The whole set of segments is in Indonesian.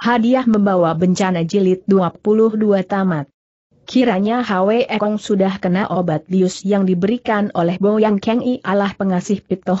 Hadiah membawa bencana jilid 22 tamat. Kiranya Hwe Ekong sudah kena obat bius yang diberikan oleh Boyang Keng I Allah pengasih Pito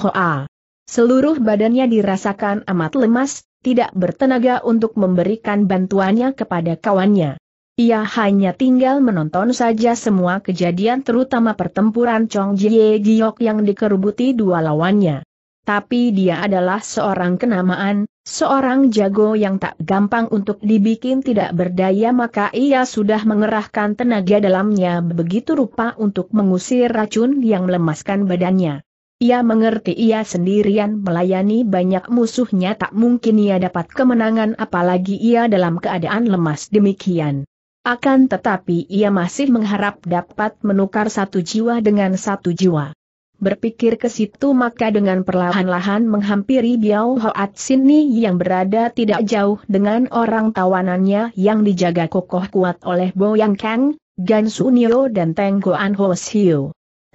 Seluruh badannya dirasakan amat lemas, tidak bertenaga untuk memberikan bantuannya kepada kawannya. Ia hanya tinggal menonton saja semua kejadian terutama pertempuran Chong Jie Giok yang dikerubuti dua lawannya tapi dia adalah seorang kenamaan, seorang jago yang tak gampang untuk dibikin tidak berdaya maka ia sudah mengerahkan tenaga dalamnya begitu rupa untuk mengusir racun yang melemaskan badannya. Ia mengerti ia sendirian melayani banyak musuhnya tak mungkin ia dapat kemenangan apalagi ia dalam keadaan lemas demikian. Akan tetapi ia masih mengharap dapat menukar satu jiwa dengan satu jiwa. Berpikir ke situ maka dengan perlahan-lahan menghampiri Biao Hoat Sini yang berada tidak jauh dengan orang tawanannya yang dijaga kokoh kuat oleh bo yang Kang, Gan Sunio dan Teng Goan Ho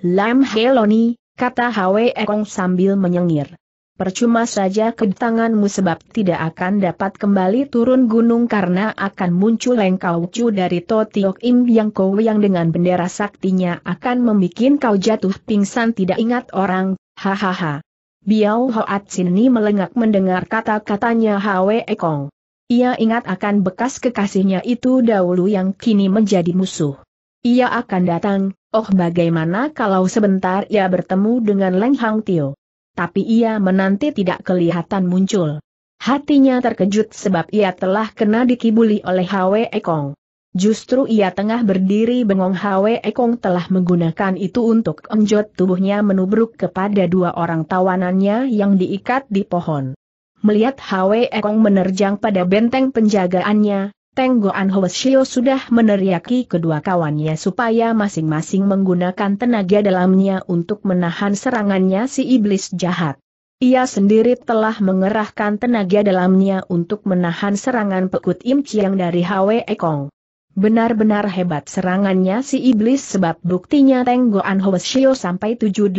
Lam Heloni, kata Hwe Ekong sambil menyengir percuma saja kedatanganmu sebab tidak akan dapat kembali turun gunung karena akan muncul engkau cu dari Totiok Im yang kau yang dengan bendera saktinya akan membuat kau jatuh pingsan tidak ingat orang, hahaha. Biao Hoat Sini melengak mendengar kata-katanya Hwe Kong. Ia ingat akan bekas kekasihnya itu dahulu yang kini menjadi musuh. Ia akan datang, oh bagaimana kalau sebentar ia bertemu dengan Leng Hang Tio tapi ia menanti tidak kelihatan muncul. Hatinya terkejut sebab ia telah kena dikibuli oleh Hwe Ekong. Justru ia tengah berdiri bengong Hwe Ekong telah menggunakan itu untuk enjot tubuhnya menubruk kepada dua orang tawanannya yang diikat di pohon. Melihat Hwe Ekong menerjang pada benteng penjagaannya, Tenggoan Hoesio sudah meneriaki kedua kawannya supaya masing-masing menggunakan tenaga dalamnya untuk menahan serangannya si iblis jahat. Ia sendiri telah mengerahkan tenaga dalamnya untuk menahan serangan pekut Im Chiang dari Hwe Kong. Benar-benar hebat serangannya si iblis sebab buktinya Tenggoan Hoesio sampai 7-8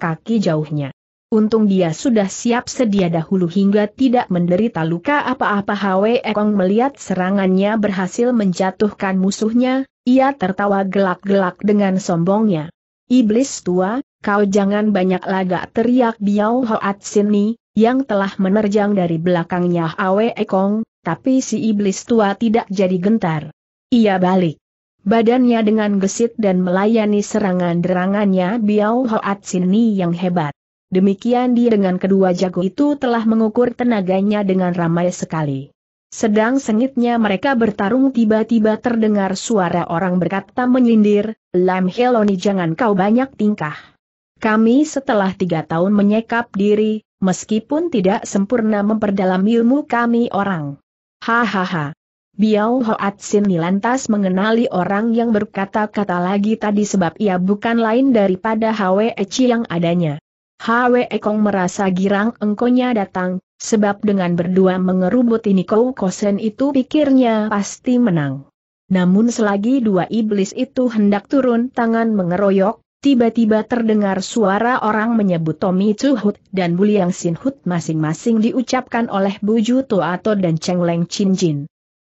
kaki jauhnya. Untung dia sudah siap sedia dahulu hingga tidak menderita luka apa-apa Hwe Ekong melihat serangannya berhasil menjatuhkan musuhnya, ia tertawa gelak-gelak dengan sombongnya. Iblis tua, kau jangan banyak lagak teriak Biao Hoat Sini, yang telah menerjang dari belakangnya Hwe Kong, tapi si iblis tua tidak jadi gentar. Ia balik. Badannya dengan gesit dan melayani serangan derangannya Biao Hoat Sini yang hebat. Demikian dia dengan kedua jago itu telah mengukur tenaganya dengan ramai sekali. Sedang sengitnya mereka bertarung tiba-tiba terdengar suara orang berkata menyindir, Lam Heloni jangan kau banyak tingkah. Kami setelah tiga tahun menyekap diri, meskipun tidak sempurna memperdalam ilmu kami orang. Hahaha. Biao Hoat Sin lantas mengenali orang yang berkata-kata lagi tadi sebab ia bukan lain daripada Hwe Eci yang adanya. Hwe Kong merasa girang engkonya datang, sebab dengan berdua mengerubut ini kau Kosen itu pikirnya pasti menang. Namun selagi dua iblis itu hendak turun tangan mengeroyok, tiba-tiba terdengar suara orang menyebut Tommy Chuhut dan Buliang Sinhut masing-masing diucapkan oleh Buju Toato dan Cheng Leng Chin Jin.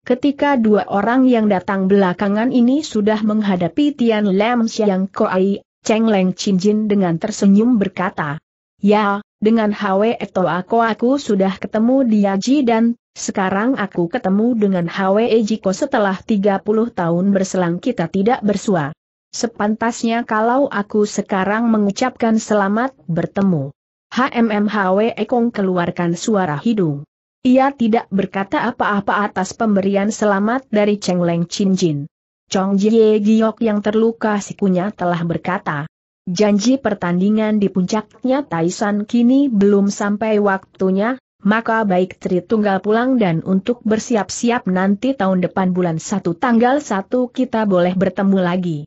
Ketika dua orang yang datang belakangan ini sudah menghadapi Tian Lam Siang Koai, Cheng Leng Chin Jin dengan tersenyum berkata, Ya, dengan Hwe Eto aku aku sudah ketemu dia Ji dan sekarang aku ketemu dengan Hwe Ejiko setelah 30 tahun berselang kita tidak bersua. Sepantasnya kalau aku sekarang mengucapkan selamat bertemu. HMM Hwe Ekong keluarkan suara hidung. Ia tidak berkata apa-apa atas pemberian selamat dari Cheng Leng Chin Jin. Chong Jie Giok yang terluka sikunya telah berkata, Janji pertandingan di puncaknya Taisan kini belum sampai waktunya, maka baik Tri tunggal pulang dan untuk bersiap-siap nanti tahun depan bulan 1 tanggal 1 kita boleh bertemu lagi.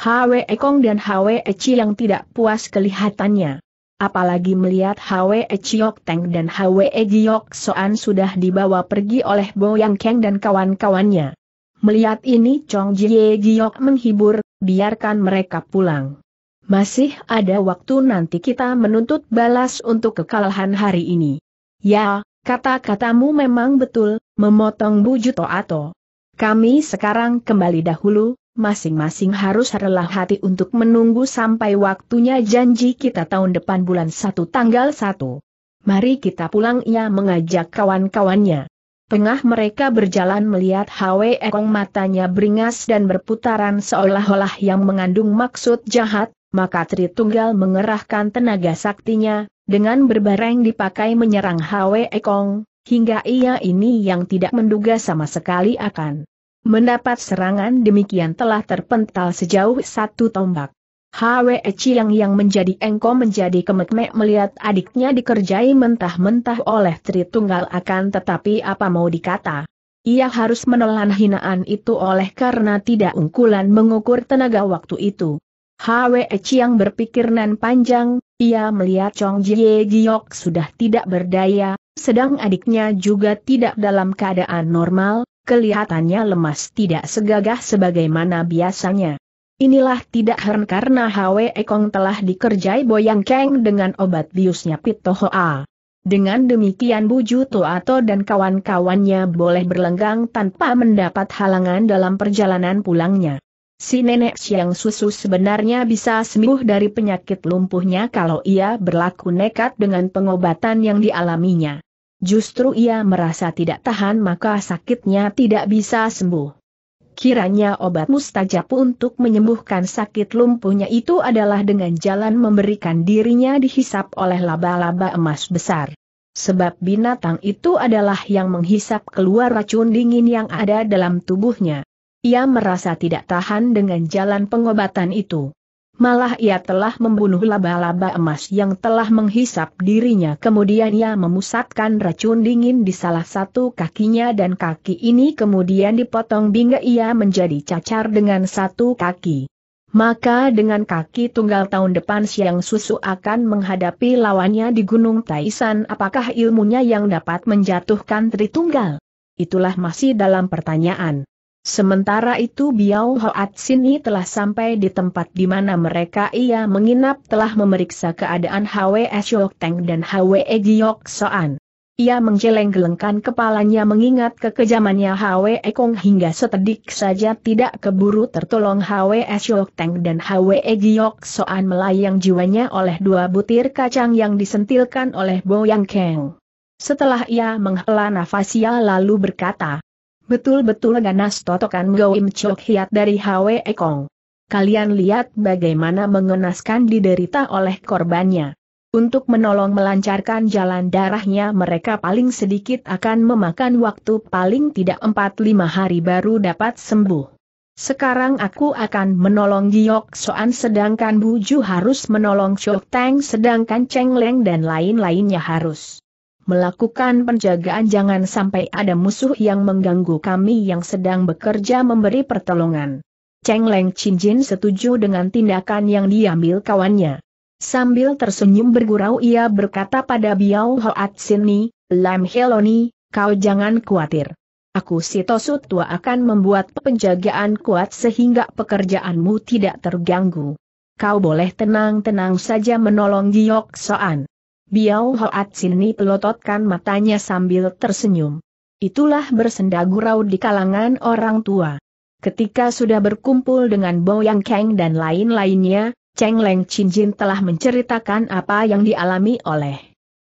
Hwe Kong dan Hwe Eci yang tidak puas kelihatannya. Apalagi melihat Hwe Chiok Teng dan Hwe Giok Soan sudah dibawa pergi oleh Yang Keng dan kawan-kawannya. Melihat ini Chong Jie Giok menghibur, biarkan mereka pulang. Masih ada waktu nanti kita menuntut balas untuk kekalahan hari ini. Ya, kata-katamu memang betul, memotong buju Toato. Kami sekarang kembali dahulu, masing-masing harus rela hati untuk menunggu sampai waktunya janji kita tahun depan bulan 1 tanggal 1. Mari kita pulang ia mengajak kawan-kawannya. Tengah mereka berjalan melihat Hwe Ekong matanya beringas dan berputaran seolah-olah yang mengandung maksud jahat, maka Tritunggal mengerahkan tenaga saktinya, dengan berbareng dipakai menyerang Hwe Kong, hingga ia ini yang tidak menduga sama sekali akan mendapat serangan demikian telah terpental sejauh satu tombak. Hwe Chiang yang menjadi engkau menjadi kemekmek melihat adiknya dikerjai mentah-mentah oleh Tritunggal akan tetapi apa mau dikata. Ia harus menelan hinaan itu oleh karena tidak ungkulan mengukur tenaga waktu itu. Hwe Chiang berpikir nan panjang, ia melihat Chong Jie Giok sudah tidak berdaya, sedang adiknya juga tidak dalam keadaan normal, kelihatannya lemas tidak segagah sebagaimana biasanya. Inilah tidak heran karena Hwe Kong telah dikerjai Boyang Kang dengan obat biusnya Pitohoa. Dengan demikian Buju Ato dan kawan-kawannya boleh berlenggang tanpa mendapat halangan dalam perjalanan pulangnya. Si nenek siang Susu sebenarnya bisa sembuh dari penyakit lumpuhnya kalau ia berlaku nekat dengan pengobatan yang dialaminya. Justru ia merasa tidak tahan maka sakitnya tidak bisa sembuh. Kiranya obat mustajab untuk menyembuhkan sakit lumpuhnya itu adalah dengan jalan memberikan dirinya dihisap oleh laba-laba emas besar. Sebab binatang itu adalah yang menghisap keluar racun dingin yang ada dalam tubuhnya. Ia merasa tidak tahan dengan jalan pengobatan itu. Malah ia telah membunuh laba-laba emas yang telah menghisap dirinya kemudian ia memusatkan racun dingin di salah satu kakinya dan kaki ini kemudian dipotong hingga ia menjadi cacar dengan satu kaki. Maka dengan kaki tunggal tahun depan siang susu akan menghadapi lawannya di Gunung Taisan apakah ilmunya yang dapat menjatuhkan Tritunggal? Itulah masih dalam pertanyaan. Sementara itu Biao Hoat Sini telah sampai di tempat di mana mereka ia menginap telah memeriksa keadaan Hwe Syok Teng dan Hwe Giok Soan. Ia menggeleng-gelengkan kepalanya mengingat kekejamannya Hwe Kong hingga setedik saja tidak keburu tertolong Hwe Syok Teng dan Hwe Giok Soan melayang jiwanya oleh dua butir kacang yang disentilkan oleh Boyang Keng. Setelah ia menghela nafas ia lalu berkata, Betul-betul ganas totokan Goim Chok Hiat dari Hwe Kong. Kalian lihat bagaimana mengenaskan diderita oleh korbannya. Untuk menolong melancarkan jalan darahnya mereka paling sedikit akan memakan waktu paling tidak 4-5 hari baru dapat sembuh. Sekarang aku akan menolong Giok Soan sedangkan Buju harus menolong Chok Tang sedangkan Cheng Leng dan lain-lainnya harus melakukan penjagaan jangan sampai ada musuh yang mengganggu kami yang sedang bekerja memberi pertolongan. Cheng Leng Chin Jin setuju dengan tindakan yang diambil kawannya. Sambil tersenyum bergurau ia berkata pada Biao Hoat Sini, Lam Heloni, kau jangan khawatir. Aku si Tosu tua akan membuat penjagaan kuat sehingga pekerjaanmu tidak terganggu. Kau boleh tenang-tenang saja menolong Giok Soan. Biao Hoat Sini pelototkan matanya sambil tersenyum. Itulah bersenda gurau di kalangan orang tua. Ketika sudah berkumpul dengan Yang Kang dan lain-lainnya, Cheng Leng Chin Jin telah menceritakan apa yang dialami oleh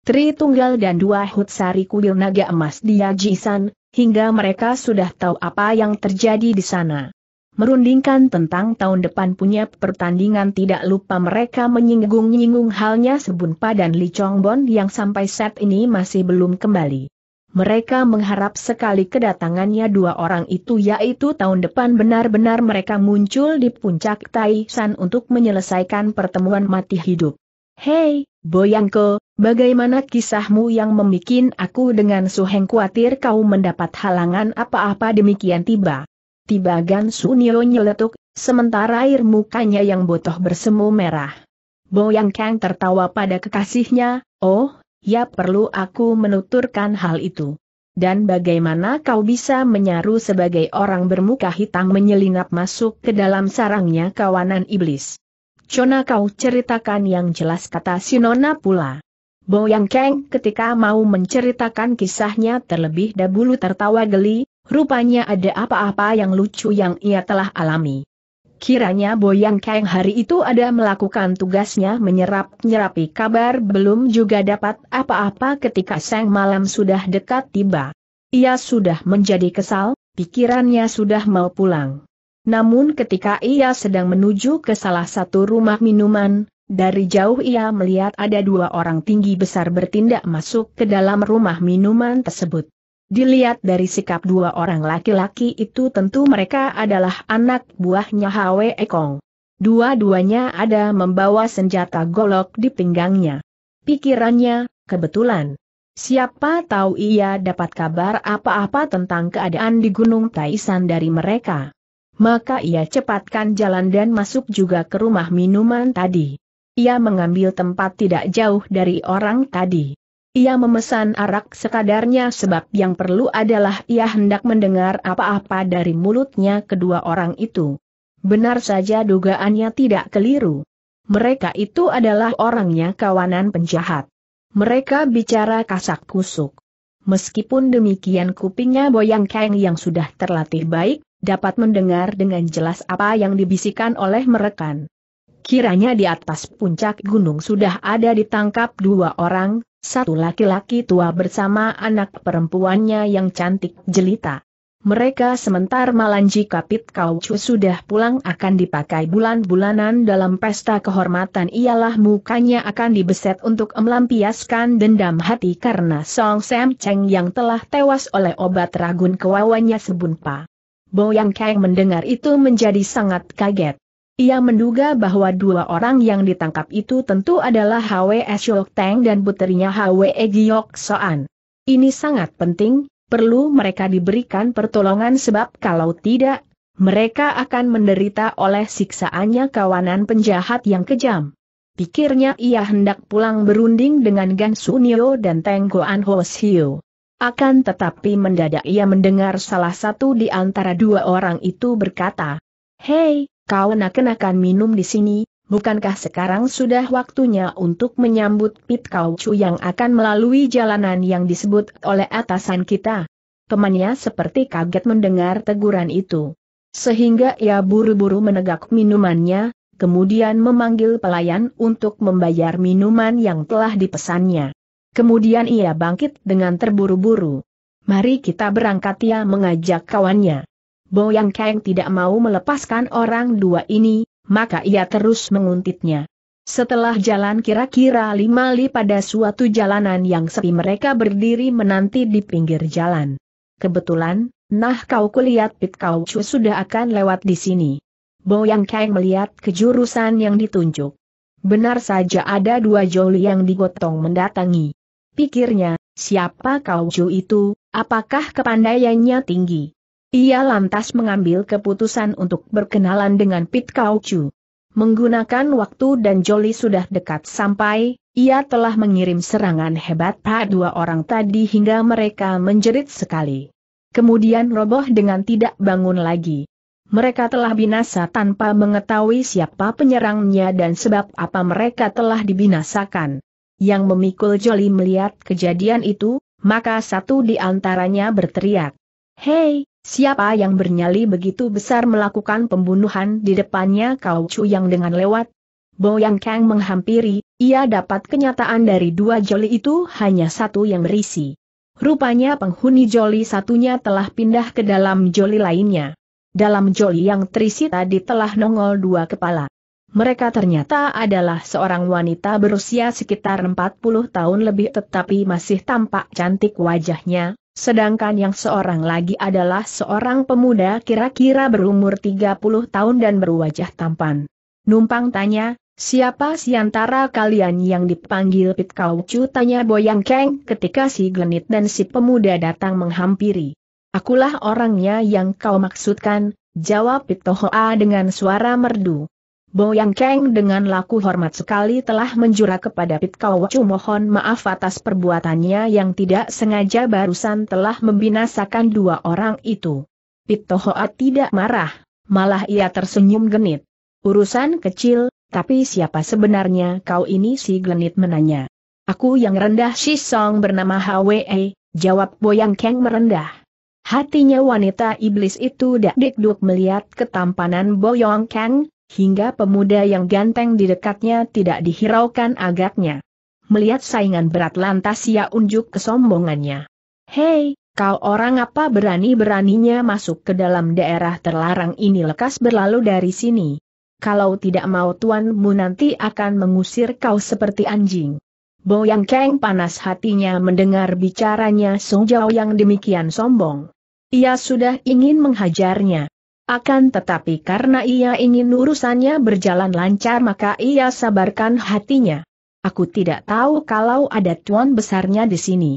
Tri Tunggal dan dua Hutsari Kuil Naga Emas di Yajisan, hingga mereka sudah tahu apa yang terjadi di sana merundingkan tentang tahun depan punya pertandingan tidak lupa mereka menyinggung-nyinggung halnya Sebunpa dan Li Chongbon yang sampai saat ini masih belum kembali. Mereka mengharap sekali kedatangannya dua orang itu yaitu tahun depan benar-benar mereka muncul di puncak Taishan untuk menyelesaikan pertemuan mati hidup. Hei, Boyangko, bagaimana kisahmu yang membuat aku dengan Suheng khawatir kau mendapat halangan apa-apa demikian tiba? Tiba Gan Sunio nyeletuk, sementara air mukanya yang botoh bersemu merah. Bo Yang Kang tertawa pada kekasihnya, oh, ya perlu aku menuturkan hal itu. Dan bagaimana kau bisa menyaru sebagai orang bermuka hitam menyelinap masuk ke dalam sarangnya kawanan iblis? Cona kau ceritakan yang jelas kata Sinona pula. Bo Yang Kang ketika mau menceritakan kisahnya terlebih dahulu tertawa geli, Rupanya ada apa-apa yang lucu yang ia telah alami. Kiranya Boyang Kang hari itu ada melakukan tugasnya menyerap-nyerapi kabar belum juga dapat apa-apa ketika sang malam sudah dekat tiba. Ia sudah menjadi kesal, pikirannya sudah mau pulang. Namun ketika ia sedang menuju ke salah satu rumah minuman, dari jauh ia melihat ada dua orang tinggi besar bertindak masuk ke dalam rumah minuman tersebut. Dilihat dari sikap dua orang laki-laki itu tentu mereka adalah anak buahnya Hwe Ekong. Dua-duanya ada membawa senjata golok di pinggangnya. Pikirannya, kebetulan. Siapa tahu ia dapat kabar apa-apa tentang keadaan di Gunung Taisan dari mereka. Maka ia cepatkan jalan dan masuk juga ke rumah minuman tadi. Ia mengambil tempat tidak jauh dari orang tadi. Ia memesan arak sekadarnya sebab yang perlu adalah ia hendak mendengar apa-apa dari mulutnya kedua orang itu. Benar saja dugaannya tidak keliru. Mereka itu adalah orangnya kawanan penjahat. Mereka bicara kasak kusuk. Meskipun demikian kupingnya Boyang Kang yang sudah terlatih baik, dapat mendengar dengan jelas apa yang dibisikkan oleh merekan. Kiranya di atas puncak gunung sudah ada ditangkap dua orang, satu laki-laki tua bersama anak perempuannya yang cantik jelita. Mereka sementara Malanji Kapit Kaucu sudah pulang akan dipakai bulan-bulanan dalam pesta kehormatan ialah mukanya akan dibeset untuk melampiaskan dendam hati karena Song Sam Cheng yang telah tewas oleh obat ragun kewawannya sebunpa. bo yang Kang mendengar itu menjadi sangat kaget. Ia menduga bahwa dua orang yang ditangkap itu tentu adalah Hwe Syok Teng dan putrinya Hwe Giok Soan. Ini sangat penting, perlu mereka diberikan pertolongan sebab kalau tidak, mereka akan menderita oleh siksaannya kawanan penjahat yang kejam. Pikirnya ia hendak pulang berunding dengan Gan Sunio dan Teng Goan Ho Siu. Akan tetapi mendadak ia mendengar salah satu di antara dua orang itu berkata, Hei, kau enak-enakan minum di sini, bukankah sekarang sudah waktunya untuk menyambut Pit Kau Chu yang akan melalui jalanan yang disebut oleh atasan kita? Temannya seperti kaget mendengar teguran itu. Sehingga ia buru-buru menegak minumannya, kemudian memanggil pelayan untuk membayar minuman yang telah dipesannya. Kemudian ia bangkit dengan terburu-buru. Mari kita berangkat ia mengajak kawannya. Bo Yang Kang tidak mau melepaskan orang dua ini, maka ia terus menguntitnya. Setelah jalan kira-kira lima li pada suatu jalanan yang sepi mereka berdiri menanti di pinggir jalan. Kebetulan, nah kau kulihat Pit Kau Chu sudah akan lewat di sini. Bo Yang Kang melihat kejurusan yang ditunjuk. Benar saja ada dua joli yang digotong mendatangi. Pikirnya, siapa Kau Chu itu, apakah kepandaiannya tinggi? Ia lantas mengambil keputusan untuk berkenalan dengan Pit Kau Chu. Menggunakan waktu dan Joli sudah dekat sampai, ia telah mengirim serangan hebat pada dua orang tadi hingga mereka menjerit sekali. Kemudian roboh dengan tidak bangun lagi. Mereka telah binasa tanpa mengetahui siapa penyerangnya dan sebab apa mereka telah dibinasakan. Yang memikul Joli melihat kejadian itu, maka satu di antaranya berteriak. Hei, Siapa yang bernyali begitu besar melakukan pembunuhan di depannya kau cu yang dengan lewat? yang Kang menghampiri, ia dapat kenyataan dari dua joli itu hanya satu yang berisi. Rupanya penghuni joli satunya telah pindah ke dalam joli lainnya. Dalam joli yang terisi tadi telah nongol dua kepala mereka ternyata adalah seorang wanita berusia sekitar 40 tahun lebih tetapi masih tampak cantik wajahnya, sedangkan yang seorang lagi adalah seorang pemuda kira-kira berumur 30 tahun dan berwajah tampan. Numpang tanya, siapa si antara kalian yang dipanggil Pit Kau tanya Boyang Keng ketika si Glenit dan si pemuda datang menghampiri. Akulah orangnya yang kau maksudkan, jawab Pit Tohoa dengan suara merdu. Boyang Cheng dengan laku hormat sekali telah menjura kepada Pit cuma mohon maaf atas perbuatannya yang tidak sengaja barusan telah membinasakan dua orang itu. Pit Tohoa tidak marah, malah ia tersenyum genit. Urusan kecil, tapi siapa sebenarnya kau ini si genit menanya. Aku yang rendah si Song bernama Hwe, jawab Boyang Cheng merendah. Hatinya wanita iblis itu dak melihat ketampanan Boyong Kang, hingga pemuda yang ganteng di dekatnya tidak dihiraukan agaknya. Melihat saingan berat lantas ia unjuk kesombongannya. Hei, kau orang apa berani-beraninya masuk ke dalam daerah terlarang ini lekas berlalu dari sini. Kalau tidak mau tuanmu nanti akan mengusir kau seperti anjing. Boyang Kang panas hatinya mendengar bicaranya Song Jiao yang demikian sombong. Ia sudah ingin menghajarnya. Akan tetapi karena ia ingin urusannya berjalan lancar maka ia sabarkan hatinya. Aku tidak tahu kalau ada tuan besarnya di sini.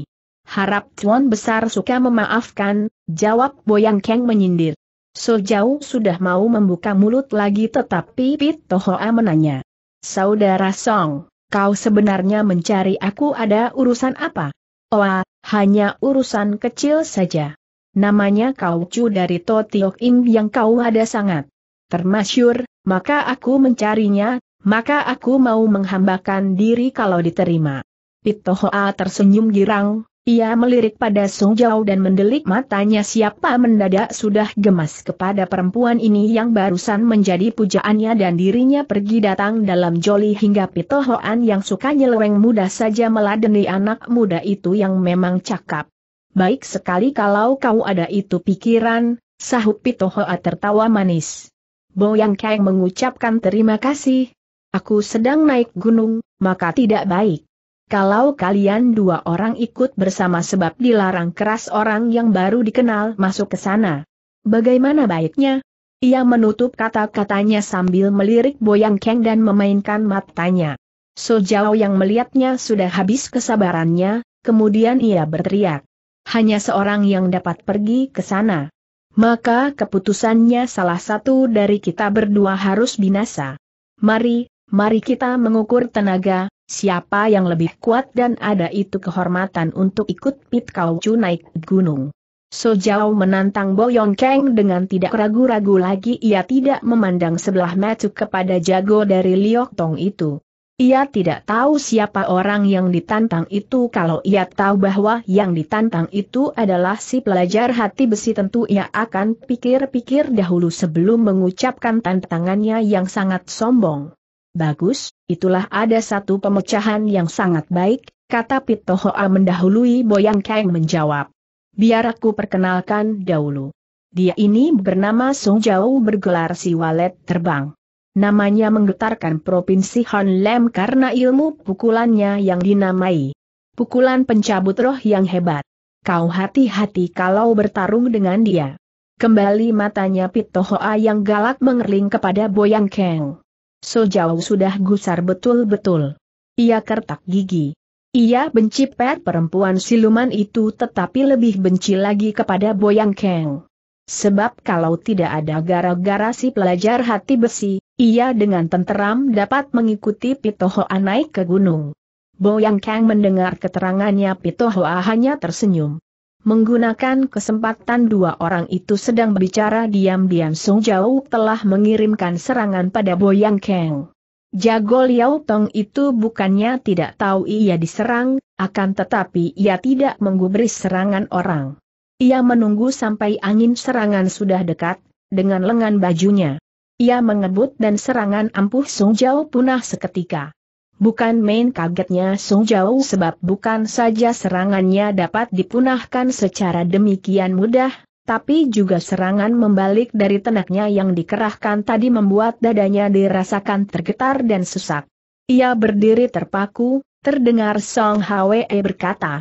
Harap tuan besar suka memaafkan, jawab Boyang Keng menyindir. Sejauh sudah mau membuka mulut lagi tetapi Pit Tohoa menanya. Saudara Song, kau sebenarnya mencari aku ada urusan apa? Oh, hanya urusan kecil saja namanya kau cu dari Totiok Im yang kau ada sangat termasyur, maka aku mencarinya, maka aku mau menghambakan diri kalau diterima. Pitohoa tersenyum girang, ia melirik pada Song Jau dan mendelik matanya siapa mendadak sudah gemas kepada perempuan ini yang barusan menjadi pujaannya dan dirinya pergi datang dalam joli hingga Pitohoan yang suka nyeleweng muda saja meladeni anak muda itu yang memang cakap baik sekali kalau kau ada itu pikiran, sahut Pitohoa tertawa manis. Boyang Kang mengucapkan terima kasih. Aku sedang naik gunung, maka tidak baik. Kalau kalian dua orang ikut bersama sebab dilarang keras orang yang baru dikenal masuk ke sana. Bagaimana baiknya? Ia menutup kata-katanya sambil melirik Boyang Kang dan memainkan matanya. Sojao yang melihatnya sudah habis kesabarannya, kemudian ia berteriak hanya seorang yang dapat pergi ke sana. Maka keputusannya salah satu dari kita berdua harus binasa. Mari, mari kita mengukur tenaga, siapa yang lebih kuat dan ada itu kehormatan untuk ikut Pit kau naik gunung. Sojau menantang Boyong Keng dengan tidak ragu-ragu lagi ia tidak memandang sebelah mata kepada jago dari Liok Tong itu. Ia tidak tahu siapa orang yang ditantang itu kalau ia tahu bahwa yang ditantang itu adalah si pelajar hati besi tentu ia akan pikir-pikir dahulu sebelum mengucapkan tantangannya yang sangat sombong. Bagus, itulah ada satu pemecahan yang sangat baik, kata Pito Hoa mendahului Boyang Kang menjawab. Biar aku perkenalkan dahulu. Dia ini bernama Song Jauh bergelar si walet terbang. Namanya menggetarkan Provinsi Han Lem karena ilmu pukulannya yang dinamai pukulan pencabut roh yang hebat. Kau hati-hati kalau bertarung dengan dia. Kembali matanya Pitohoa yang galak mengerling kepada Boyang Keng. Sejauh sudah gusar betul-betul. Ia kertak gigi. Ia benci pet perempuan siluman itu tetapi lebih benci lagi kepada Boyang Keng. Sebab kalau tidak ada gara-gara si pelajar hati besi, ia dengan tenteram dapat mengikuti Pitohoa naik ke gunung. Boyang Kang mendengar keterangannya Pitohoa hanya tersenyum. Menggunakan kesempatan dua orang itu sedang berbicara diam-diam Song Jauh telah mengirimkan serangan pada Boyang Kang. Jago Liao Tong itu bukannya tidak tahu ia diserang, akan tetapi ia tidak menggubris serangan orang. Ia menunggu sampai angin serangan sudah dekat, dengan lengan bajunya. Ia mengebut dan serangan ampuh Sung Jau punah seketika. Bukan main kagetnya Sung Jau sebab bukan saja serangannya dapat dipunahkan secara demikian mudah, tapi juga serangan membalik dari tenaknya yang dikerahkan tadi membuat dadanya dirasakan tergetar dan sesak. Ia berdiri terpaku, terdengar Song Hwe berkata,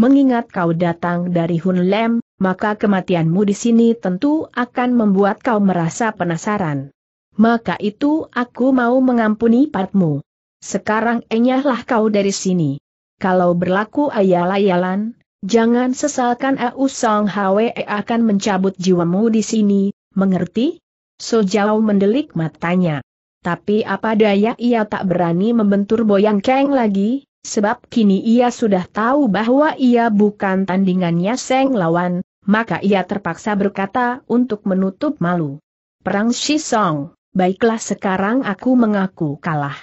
mengingat kau datang dari Hun Lem, maka kematianmu di sini tentu akan membuat kau merasa penasaran. Maka itu aku mau mengampuni padamu. Sekarang enyahlah kau dari sini. Kalau berlaku ayal-ayalan, jangan sesalkan Au Song Hwe akan mencabut jiwamu di sini, mengerti? So Jau mendelik matanya. Tapi apa daya ia tak berani membentur Boyang Keng lagi, Sebab kini ia sudah tahu bahwa ia bukan tandingannya Seng Lawan, maka ia terpaksa berkata untuk menutup malu. Perang Shisong, baiklah sekarang aku mengaku kalah.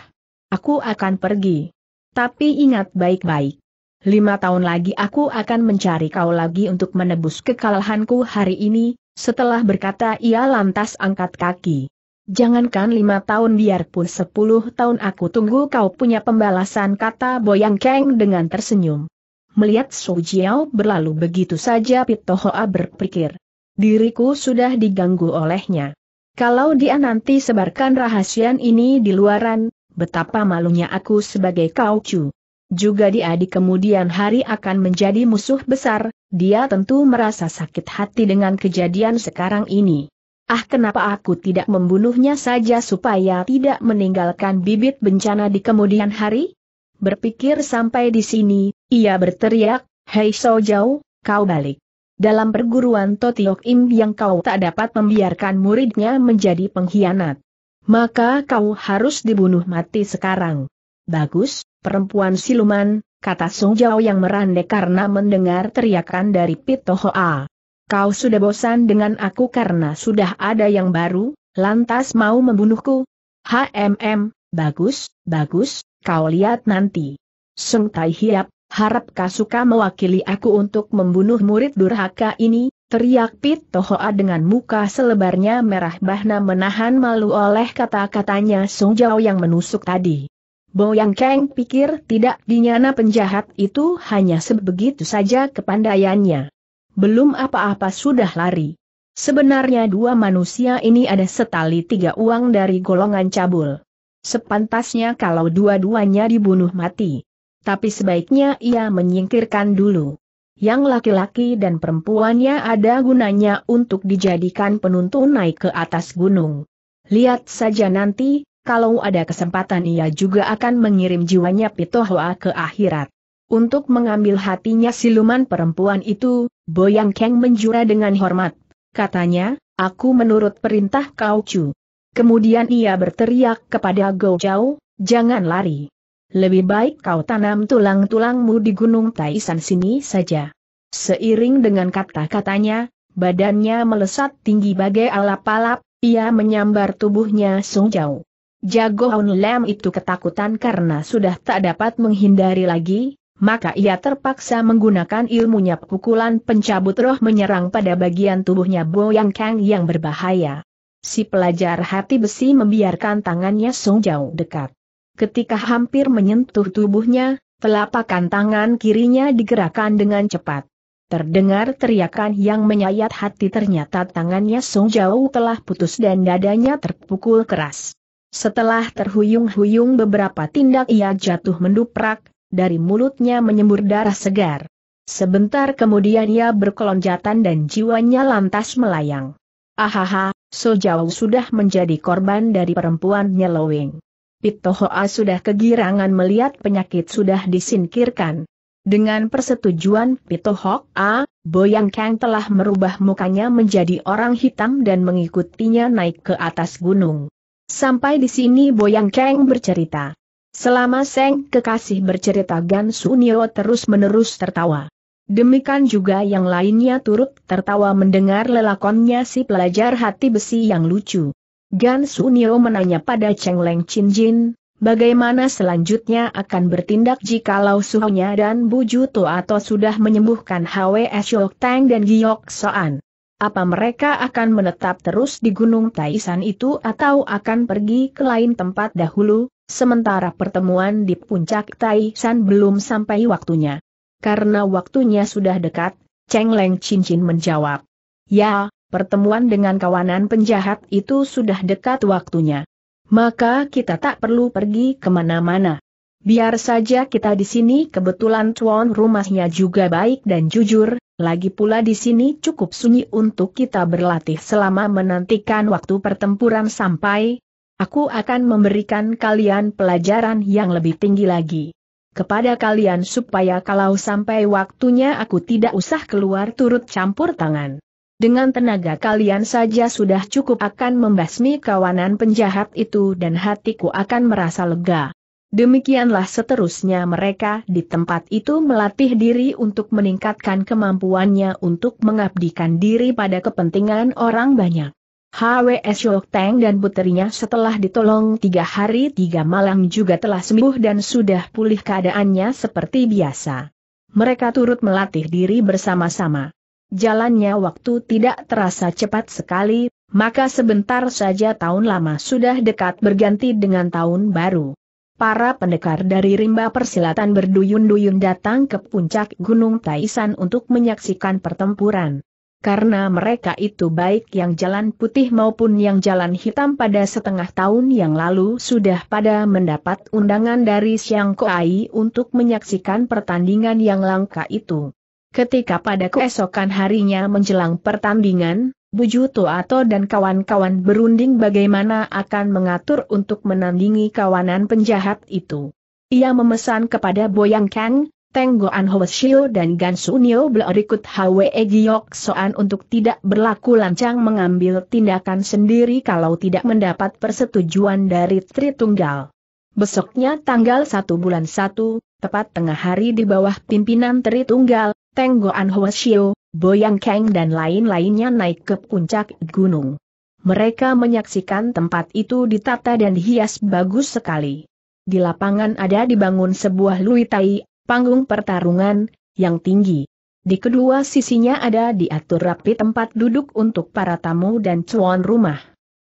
Aku akan pergi. Tapi ingat baik-baik. Lima tahun lagi aku akan mencari kau lagi untuk menebus kekalahanku hari ini, setelah berkata ia lantas angkat kaki. Jangankan lima tahun biarpun sepuluh tahun aku tunggu kau punya pembalasan kata Boyang Kang dengan tersenyum. Melihat Su Jiao berlalu begitu saja Pito Hoa berpikir. Diriku sudah diganggu olehnya. Kalau dia nanti sebarkan rahasia ini di luaran, betapa malunya aku sebagai kau cu. Juga dia di kemudian hari akan menjadi musuh besar, dia tentu merasa sakit hati dengan kejadian sekarang ini. Ah kenapa aku tidak membunuhnya saja supaya tidak meninggalkan bibit bencana di kemudian hari? Berpikir sampai di sini, ia berteriak, Hei Sojau, kau balik. Dalam perguruan Totiok Im yang kau tak dapat membiarkan muridnya menjadi pengkhianat. Maka kau harus dibunuh mati sekarang. Bagus, perempuan siluman, kata Song Jau yang merandek karena mendengar teriakan dari Pitohoa kau sudah bosan dengan aku karena sudah ada yang baru, lantas mau membunuhku? HMM, bagus, bagus, kau lihat nanti. Sung Tai Hiap, harap kau suka mewakili aku untuk membunuh murid durhaka ini? Teriak Pit Tohoa dengan muka selebarnya merah bahna menahan malu oleh kata-katanya Sung Jiao yang menusuk tadi. Boyang Kang pikir tidak dinyana penjahat itu hanya sebegitu saja kepandaiannya belum apa-apa sudah lari. Sebenarnya dua manusia ini ada setali tiga uang dari golongan cabul. Sepantasnya kalau dua-duanya dibunuh mati. Tapi sebaiknya ia menyingkirkan dulu. Yang laki-laki dan perempuannya ada gunanya untuk dijadikan penuntun naik ke atas gunung. Lihat saja nanti, kalau ada kesempatan ia juga akan mengirim jiwanya Pitohoa ke akhirat. Untuk mengambil hatinya siluman perempuan itu, Boyang Keng menjura dengan hormat. Katanya, aku menurut perintah kau Chu. Kemudian ia berteriak kepada Go Chau, jangan lari. Lebih baik kau tanam tulang-tulangmu di Gunung Taisan sini saja. Seiring dengan kata-katanya, badannya melesat tinggi bagai alap-alap, ia menyambar tubuhnya Sung Chau. Jago Hon Lam itu ketakutan karena sudah tak dapat menghindari lagi, maka ia terpaksa menggunakan ilmunya pukulan pencabut roh menyerang pada bagian tubuhnya Yang Kang yang berbahaya. Si pelajar hati besi membiarkan tangannya Song jauh dekat. Ketika hampir menyentuh tubuhnya, telapakan tangan kirinya digerakkan dengan cepat. Terdengar teriakan yang menyayat hati ternyata tangannya Song Jauh telah putus dan dadanya terpukul keras. Setelah terhuyung-huyung beberapa tindak ia jatuh menduprak, dari mulutnya menyembur darah segar. Sebentar kemudian ia berkelonjatan dan jiwanya lantas melayang. Ahaha, jauh sudah menjadi korban dari perempuan nyelowing. Pitohoa sudah kegirangan melihat penyakit sudah disingkirkan. Dengan persetujuan Pitohoa, Boyang Kang telah merubah mukanya menjadi orang hitam dan mengikutinya naik ke atas gunung. Sampai di sini Boyang Kang bercerita. Selama Seng kekasih bercerita Gan Sunio terus-menerus tertawa. Demikian juga yang lainnya turut tertawa mendengar lelakonnya si pelajar hati besi yang lucu. Gan Sunio menanya pada Cheng Leng Chin Jin, bagaimana selanjutnya akan bertindak jikalau suhunya dan Bu Buju atau sudah menyembuhkan Hwe Yok Tang dan Giok Soan. Apa mereka akan menetap terus di Gunung Taisan itu atau akan pergi ke lain tempat dahulu? Sementara pertemuan di puncak Tai San belum sampai waktunya. Karena waktunya sudah dekat, Cheng Leng Cincin menjawab. Ya, pertemuan dengan kawanan penjahat itu sudah dekat waktunya. Maka kita tak perlu pergi kemana-mana. Biar saja kita di sini kebetulan tuan rumahnya juga baik dan jujur, lagi pula di sini cukup sunyi untuk kita berlatih selama menantikan waktu pertempuran sampai, Aku akan memberikan kalian pelajaran yang lebih tinggi lagi. Kepada kalian supaya kalau sampai waktunya aku tidak usah keluar turut campur tangan. Dengan tenaga kalian saja sudah cukup akan membasmi kawanan penjahat itu dan hatiku akan merasa lega. Demikianlah seterusnya mereka di tempat itu melatih diri untuk meningkatkan kemampuannya untuk mengabdikan diri pada kepentingan orang banyak. HWS Yok Teng dan puterinya setelah ditolong tiga hari tiga malam juga telah sembuh dan sudah pulih keadaannya seperti biasa. Mereka turut melatih diri bersama-sama. Jalannya waktu tidak terasa cepat sekali, maka sebentar saja tahun lama sudah dekat berganti dengan tahun baru. Para pendekar dari rimba persilatan berduyun-duyun datang ke puncak Gunung Taisan untuk menyaksikan pertempuran karena mereka itu baik yang jalan putih maupun yang jalan hitam pada setengah tahun yang lalu sudah pada mendapat undangan dari Siang Koai untuk menyaksikan pertandingan yang langka itu. Ketika pada keesokan harinya menjelang pertandingan, Buju Toato dan kawan-kawan berunding bagaimana akan mengatur untuk menandingi kawanan penjahat itu. Ia memesan kepada Boyang Kang, Tenggoan Hoesio dan Gansunio berikut Hwe Giok Soan untuk tidak berlaku lancang mengambil tindakan sendiri kalau tidak mendapat persetujuan dari tri tunggal. Besoknya tanggal 1 bulan 1, tepat tengah hari di bawah pimpinan Tritunggal, Tenggoan Hoesio, Boyang Kang dan lain-lainnya naik ke puncak gunung. Mereka menyaksikan tempat itu ditata dan dihias bagus sekali. Di lapangan ada dibangun sebuah luitai panggung pertarungan, yang tinggi. Di kedua sisinya ada diatur rapi tempat duduk untuk para tamu dan cuan rumah.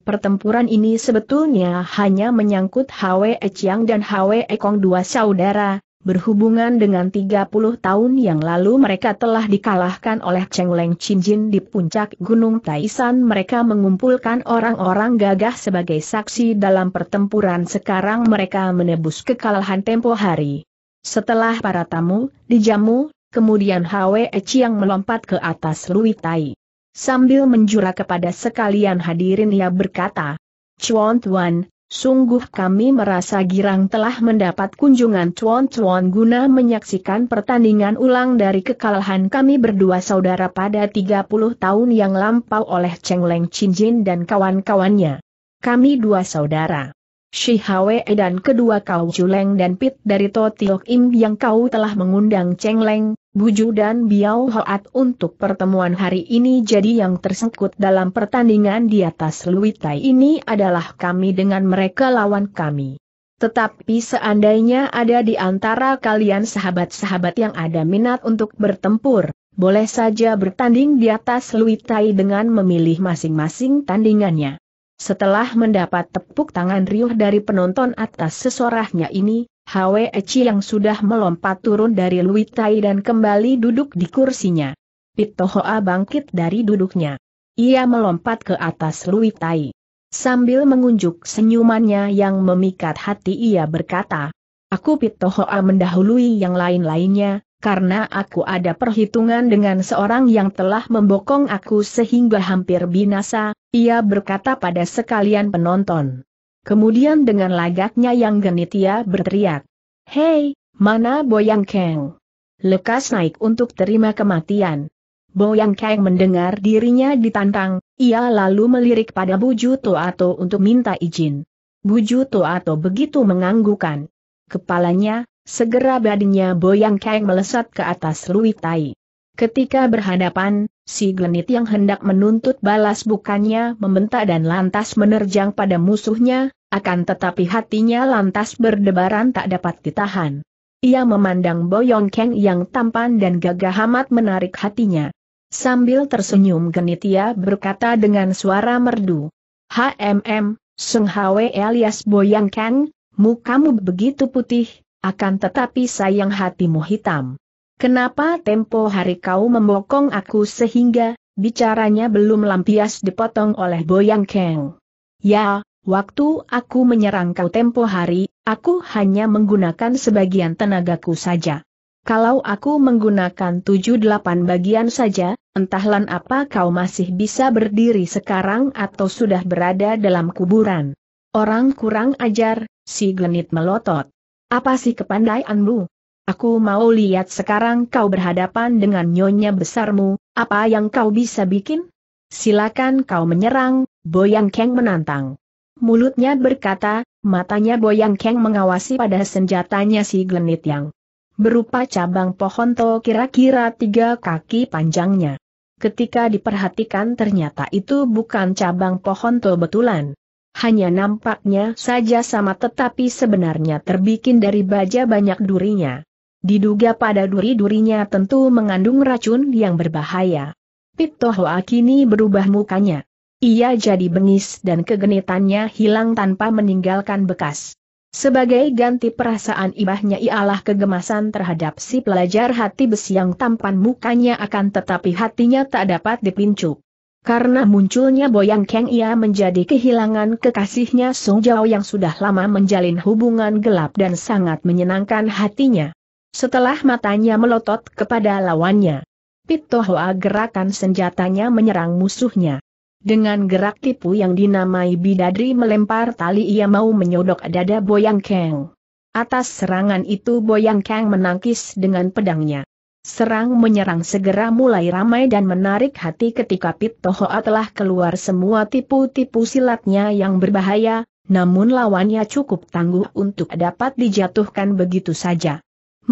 Pertempuran ini sebetulnya hanya menyangkut Hwe Chiang dan Hwe Kong dua saudara, berhubungan dengan 30 tahun yang lalu mereka telah dikalahkan oleh Cheng Leng Chin Jin di puncak Gunung Taisan mereka mengumpulkan orang-orang gagah sebagai saksi dalam pertempuran sekarang mereka menebus kekalahan tempo hari. Setelah para tamu dijamu, kemudian Hwe Chiang melompat ke atas Lui Tai. Sambil menjura kepada sekalian hadirin ia berkata, Chuan Tuan, sungguh kami merasa girang telah mendapat kunjungan Chuan Tuan guna menyaksikan pertandingan ulang dari kekalahan kami berdua saudara pada 30 tahun yang lampau oleh Cheng Leng Chin Jin dan kawan-kawannya. Kami dua saudara. Shi Hwe dan kedua kau Chuleng dan Pit dari Totiok Im yang kau telah mengundang Cheng Leng, Buju dan Biao Hoat untuk pertemuan hari ini jadi yang tersangkut dalam pertandingan di atas Luitai ini adalah kami dengan mereka lawan kami. Tetapi seandainya ada di antara kalian sahabat-sahabat yang ada minat untuk bertempur, boleh saja bertanding di atas Luitai dengan memilih masing-masing tandingannya. Setelah mendapat tepuk tangan riuh dari penonton atas sesorahnya ini, Hwe Eci yang sudah melompat turun dari Lui Tai dan kembali duduk di kursinya. Pitohoa bangkit dari duduknya. Ia melompat ke atas Lui Tai. Sambil mengunjuk senyumannya yang memikat hati ia berkata, Aku Pitohoa mendahului yang lain-lainnya, karena aku ada perhitungan dengan seorang yang telah membokong aku sehingga hampir binasa, ia berkata pada sekalian penonton. Kemudian dengan lagaknya yang genit ia berteriak. Hei, mana Boyang Kang? Lekas naik untuk terima kematian. Boyang Kang mendengar dirinya ditantang, ia lalu melirik pada Buju Toato untuk minta izin. Buju Toato begitu menganggukan. Kepalanya, segera badannya Boyang Kang melesat ke atas Lui Tai. Ketika berhadapan, si genit yang hendak menuntut balas bukannya membentak dan lantas menerjang pada musuhnya, akan tetapi hatinya lantas berdebaran tak dapat ditahan. Ia memandang Boyong Keng yang tampan dan gagah amat menarik hatinya. Sambil tersenyum genit ia berkata dengan suara merdu. HMM, Seng Hwe alias Boyong Kang, mukamu begitu putih, akan tetapi sayang hatimu hitam. Kenapa tempo hari kau membokong aku sehingga, bicaranya belum lampias dipotong oleh Boyang Kang? Ya, waktu aku menyerang kau tempo hari, aku hanya menggunakan sebagian tenagaku saja. Kalau aku menggunakan tujuh delapan bagian saja, entahlah apa kau masih bisa berdiri sekarang atau sudah berada dalam kuburan. Orang kurang ajar, si genit melotot. Apa sih kepandaianmu? Aku mau lihat sekarang kau berhadapan dengan nyonya besarmu, apa yang kau bisa bikin? Silakan kau menyerang, Boyang Keng menantang. Mulutnya berkata, matanya Boyang Keng mengawasi pada senjatanya si Glenit yang berupa cabang pohon to kira-kira tiga kaki panjangnya. Ketika diperhatikan ternyata itu bukan cabang pohon to betulan. Hanya nampaknya saja sama tetapi sebenarnya terbikin dari baja banyak durinya. Diduga pada duri-durinya tentu mengandung racun yang berbahaya. Pito akini kini berubah mukanya. Ia jadi bengis dan kegenitannya hilang tanpa meninggalkan bekas. Sebagai ganti perasaan ibahnya ialah kegemasan terhadap si pelajar hati besi yang tampan mukanya akan tetapi hatinya tak dapat dipincuk. Karena munculnya Boyang Kang ia menjadi kehilangan kekasihnya Song Jao yang sudah lama menjalin hubungan gelap dan sangat menyenangkan hatinya. Setelah matanya melotot kepada lawannya, Pitohoa gerakan senjatanya menyerang musuhnya. Dengan gerak tipu yang dinamai bidadri melempar tali ia mau menyodok dada Boyang Kang. Atas serangan itu Boyang Kang menangkis dengan pedangnya. Serang menyerang segera mulai ramai dan menarik hati ketika Pit Tohoa telah keluar semua tipu-tipu silatnya yang berbahaya, namun lawannya cukup tangguh untuk dapat dijatuhkan begitu saja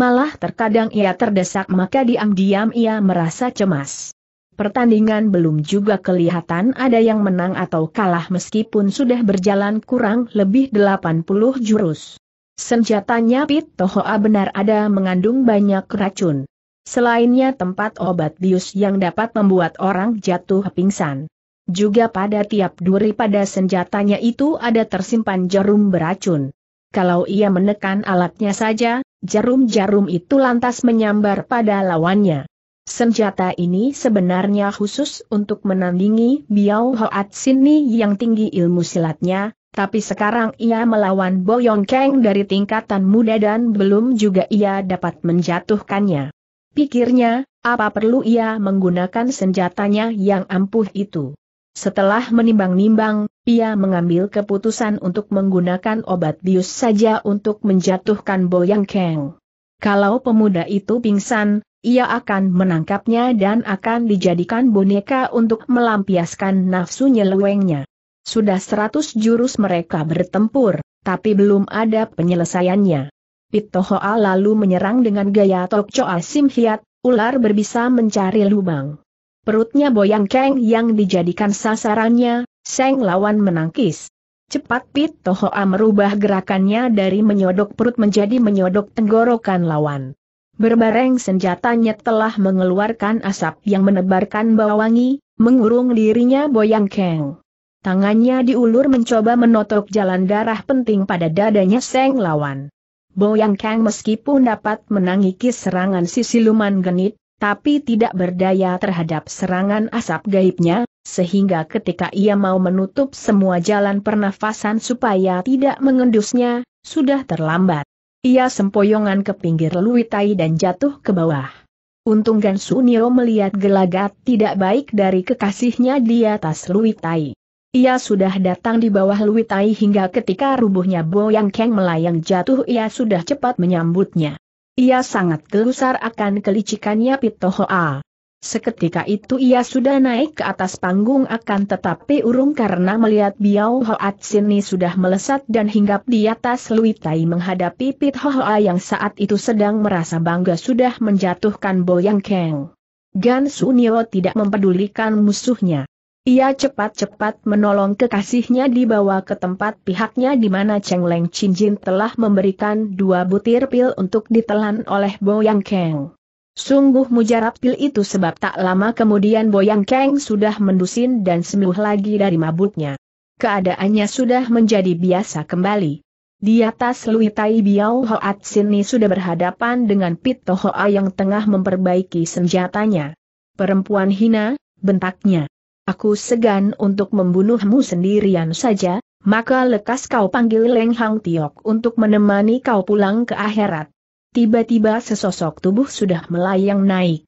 malah terkadang ia terdesak maka diam-diam ia merasa cemas. Pertandingan belum juga kelihatan ada yang menang atau kalah meskipun sudah berjalan kurang lebih 80 jurus. Senjatanya Pit Tohoa benar ada mengandung banyak racun. Selainnya tempat obat bius yang dapat membuat orang jatuh pingsan. Juga pada tiap duri pada senjatanya itu ada tersimpan jarum beracun. Kalau ia menekan alatnya saja, jarum-jarum itu lantas menyambar pada lawannya. Senjata ini sebenarnya khusus untuk menandingi Biao Hoat Sini yang tinggi ilmu silatnya, tapi sekarang ia melawan Boyong Kang dari tingkatan muda dan belum juga ia dapat menjatuhkannya. Pikirnya, apa perlu ia menggunakan senjatanya yang ampuh itu? Setelah menimbang-nimbang, ia mengambil keputusan untuk menggunakan obat bius saja untuk menjatuhkan Boyang Kang. Kalau pemuda itu pingsan, ia akan menangkapnya dan akan dijadikan boneka untuk melampiaskan nafsu nyelewengnya. Sudah seratus jurus mereka bertempur, tapi belum ada penyelesaiannya. Pitohoa lalu menyerang dengan gaya Tokchoa Simhiat, ular berbisa mencari lubang. Perutnya Boyang Kang yang dijadikan sasarannya, Seng lawan menangkis. Cepat Pit Tohoa merubah gerakannya dari menyodok perut menjadi menyodok tenggorokan lawan. Berbareng senjatanya telah mengeluarkan asap yang menebarkan bawangi, mengurung dirinya Boyang Keng. Tangannya diulur mencoba menotok jalan darah penting pada dadanya Seng lawan. Boyang Keng meskipun dapat menangiki serangan si siluman genit, tapi tidak berdaya terhadap serangan asap gaibnya, sehingga ketika ia mau menutup semua jalan pernafasan supaya tidak mengendusnya, sudah terlambat. Ia sempoyongan ke pinggir Luitai dan jatuh ke bawah. Untung Gan Sunio melihat gelagat tidak baik dari kekasihnya di atas Luitai. Ia sudah datang di bawah Luitai hingga ketika rubuhnya Boyang Keng melayang jatuh ia sudah cepat menyambutnya. Ia sangat gelusar akan kelicikannya Pitohoa. Seketika itu ia sudah naik ke atas panggung akan tetapi urung karena melihat Biao Hoat Sini sudah melesat dan hinggap di atas Lui Tai menghadapi Pit Hoa yang saat itu sedang merasa bangga sudah menjatuhkan Boyang Kang. Gan Sunio tidak mempedulikan musuhnya. Ia cepat-cepat menolong kekasihnya dibawa ke tempat pihaknya di mana Cheng Leng Chin Jin telah memberikan dua butir pil untuk ditelan oleh Boyang Kang. Sungguh mujarab pil itu sebab tak lama kemudian Boyang Kang sudah mendusin dan sembuh lagi dari mabuknya. Keadaannya sudah menjadi biasa kembali. Di atas Lui Tai Biao Hoat Sini sudah berhadapan dengan Pit Tohoa yang tengah memperbaiki senjatanya. Perempuan hina, bentaknya. Aku segan untuk membunuhmu sendirian saja, maka lekas kau panggil Leng Hang Tiok untuk menemani kau pulang ke akhirat. Tiba-tiba sesosok tubuh sudah melayang naik.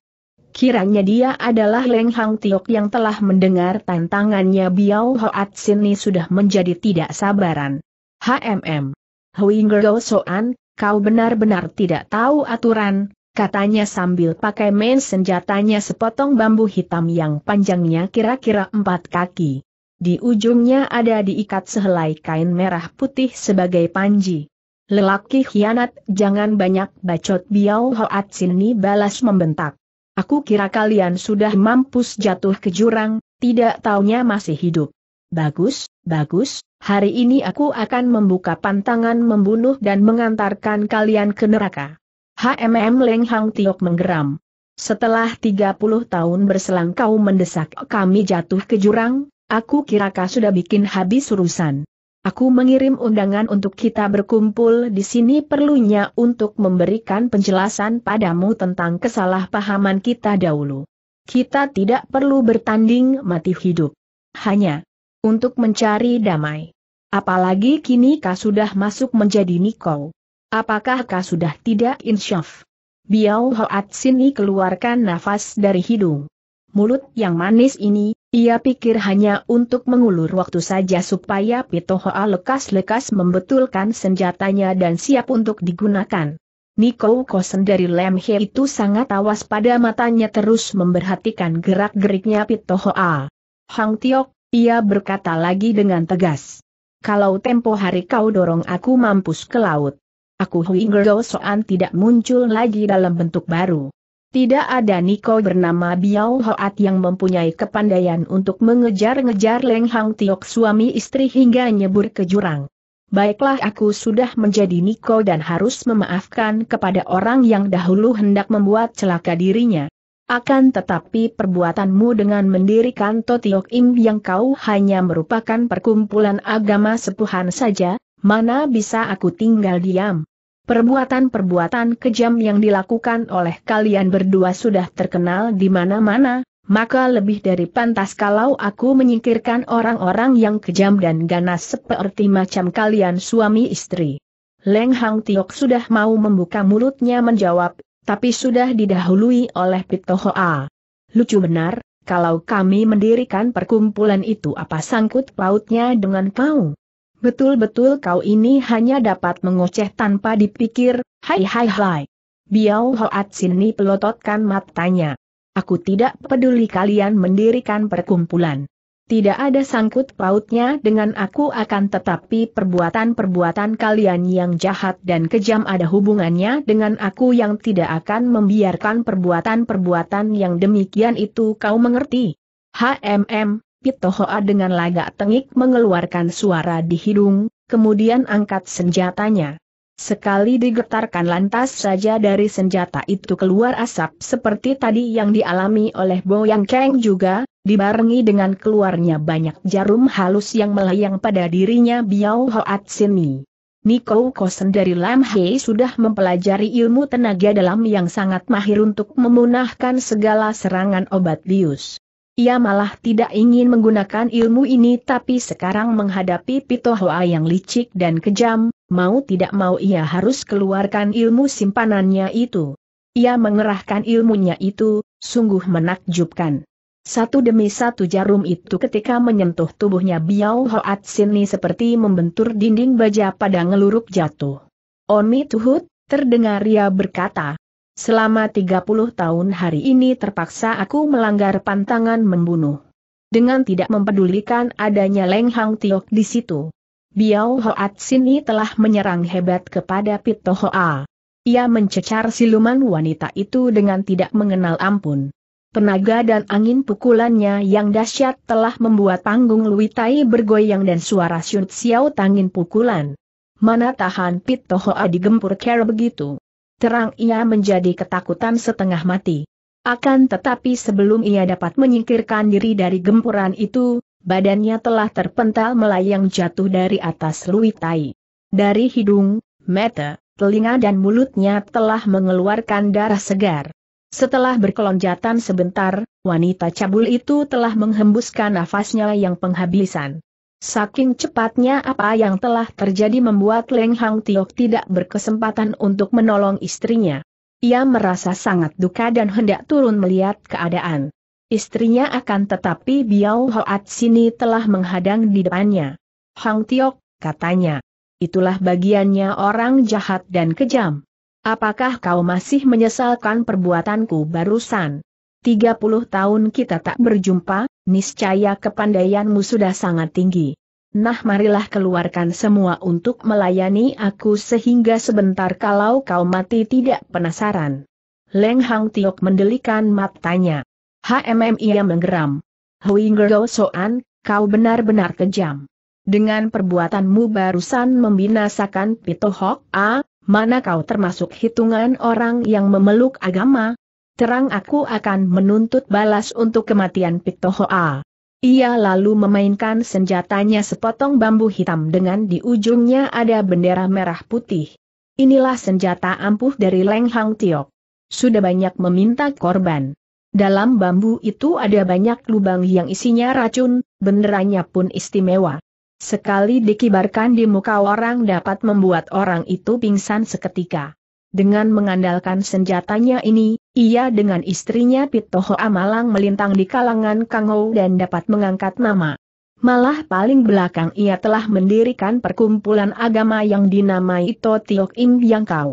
Kiranya dia adalah Leng Hang Tiok yang telah mendengar tantangannya Biao Hoat Sini sudah menjadi tidak sabaran. HMM. Hui Gergo Soan, kau benar-benar tidak tahu aturan, katanya sambil pakai main senjatanya sepotong bambu hitam yang panjangnya kira-kira empat kaki. Di ujungnya ada diikat sehelai kain merah putih sebagai panji. Lelaki hianat, jangan banyak bacot Biao Hoat Sini balas membentak. Aku kira kalian sudah mampus jatuh ke jurang, tidak taunya masih hidup. Bagus, bagus, hari ini aku akan membuka pantangan membunuh dan mengantarkan kalian ke neraka. HMM Leng Hang Tiok menggeram. Setelah 30 tahun berselang kau mendesak kami jatuh ke jurang, aku kira kau sudah bikin habis urusan. Aku mengirim undangan untuk kita berkumpul di sini perlunya untuk memberikan penjelasan padamu tentang kesalahpahaman kita dahulu. Kita tidak perlu bertanding mati hidup. Hanya untuk mencari damai. Apalagi kini kau sudah masuk menjadi Niko. Apakah kau sudah tidak insyaf? Biao Hoat Sini keluarkan nafas dari hidung. Mulut yang manis ini, ia pikir hanya untuk mengulur waktu saja supaya Pitohoa lekas-lekas membetulkan senjatanya dan siap untuk digunakan. Niko Kosen dari Lemhe itu sangat awas pada matanya terus memperhatikan gerak-geriknya Pitohoa. Hang Tiok, ia berkata lagi dengan tegas. Kalau tempo hari kau dorong aku mampus ke laut. Aku Hui Soan tidak muncul lagi dalam bentuk baru. Tidak ada Niko bernama Biao Hoat yang mempunyai kepandaian untuk mengejar-ngejar Leng Hang Tiok suami istri hingga nyebur ke jurang. Baiklah aku sudah menjadi Niko dan harus memaafkan kepada orang yang dahulu hendak membuat celaka dirinya. Akan tetapi perbuatanmu dengan mendirikan Totiok Im yang kau hanya merupakan perkumpulan agama sepuhan saja, mana bisa aku tinggal diam. Perbuatan-perbuatan kejam yang dilakukan oleh kalian berdua sudah terkenal di mana-mana, maka lebih dari pantas kalau aku menyingkirkan orang-orang yang kejam dan ganas seperti macam kalian suami istri. Leng Hang Tiok sudah mau membuka mulutnya menjawab, tapi sudah didahului oleh Pito Hoa. Lucu benar, kalau kami mendirikan perkumpulan itu apa sangkut pautnya dengan kau? Betul-betul kau ini hanya dapat mengoceh tanpa dipikir, hai hai hai. Biao Hoat sini pelototkan matanya. Aku tidak peduli kalian mendirikan perkumpulan. Tidak ada sangkut pautnya dengan aku akan tetapi perbuatan-perbuatan kalian yang jahat dan kejam ada hubungannya dengan aku yang tidak akan membiarkan perbuatan-perbuatan yang demikian itu kau mengerti. HMM, Pitohoa dengan lagak tengik mengeluarkan suara di hidung, kemudian angkat senjatanya. Sekali digetarkan lantas saja dari senjata itu keluar asap seperti tadi yang dialami oleh Boyang Kang juga, dibarengi dengan keluarnya banyak jarum halus yang melayang pada dirinya Biao Hoat Sini. Niko Kosen dari Lam Hei sudah mempelajari ilmu tenaga dalam yang sangat mahir untuk memunahkan segala serangan obat bius. Ia malah tidak ingin menggunakan ilmu ini tapi sekarang menghadapi Pitohoa yang licik dan kejam, mau tidak mau ia harus keluarkan ilmu simpanannya itu. Ia mengerahkan ilmunya itu, sungguh menakjubkan. Satu demi satu jarum itu ketika menyentuh tubuhnya Biao Hoat Sini seperti membentur dinding baja pada ngeluruk jatuh. Oni Tuhut, terdengar ia berkata, Selama 30 tahun hari ini terpaksa aku melanggar pantangan membunuh. Dengan tidak mempedulikan adanya Leng Hang Tiok di situ. Biao Hoat Sini telah menyerang hebat kepada Pito Hoa. Ia mencecar siluman wanita itu dengan tidak mengenal ampun. Tenaga dan angin pukulannya yang dahsyat telah membuat panggung Lui Tai bergoyang dan suara syut Xiao tangin pukulan. Mana tahan Pito Hoa digempur kera begitu terang ia menjadi ketakutan setengah mati. Akan tetapi sebelum ia dapat menyingkirkan diri dari gempuran itu, badannya telah terpental melayang jatuh dari atas luitai. Dari hidung, mata, telinga dan mulutnya telah mengeluarkan darah segar. Setelah berkelonjatan sebentar, wanita cabul itu telah menghembuskan nafasnya yang penghabisan. Saking cepatnya apa yang telah terjadi membuat Leng Hang Tiok tidak berkesempatan untuk menolong istrinya. Ia merasa sangat duka dan hendak turun melihat keadaan. Istrinya akan tetapi Biao Hoat sini telah menghadang di depannya. Hang Tiok, katanya. Itulah bagiannya orang jahat dan kejam. Apakah kau masih menyesalkan perbuatanku barusan? 30 tahun kita tak berjumpa, Niscaya kepandaianmu sudah sangat tinggi. Nah marilah keluarkan semua untuk melayani aku sehingga sebentar kalau kau mati tidak penasaran. Leng Hang Tiok mendelikan matanya. HMM ia menggeram. Hui Gerdo Soan, kau benar-benar kejam. Dengan perbuatanmu barusan membinasakan Pitohok A, mana kau termasuk hitungan orang yang memeluk agama? terang aku akan menuntut balas untuk kematian Piktohoa. Ia lalu memainkan senjatanya sepotong bambu hitam dengan di ujungnya ada bendera merah putih. Inilah senjata ampuh dari Leng Hang Tiok. Sudah banyak meminta korban. Dalam bambu itu ada banyak lubang yang isinya racun, benderanya pun istimewa. Sekali dikibarkan di muka orang dapat membuat orang itu pingsan seketika. Dengan mengandalkan senjatanya ini, ia dengan istrinya Pitoho Amalang melintang di kalangan Kangou dan dapat mengangkat nama. Malah paling belakang ia telah mendirikan perkumpulan agama yang dinamai Tiok Im Yang Kau.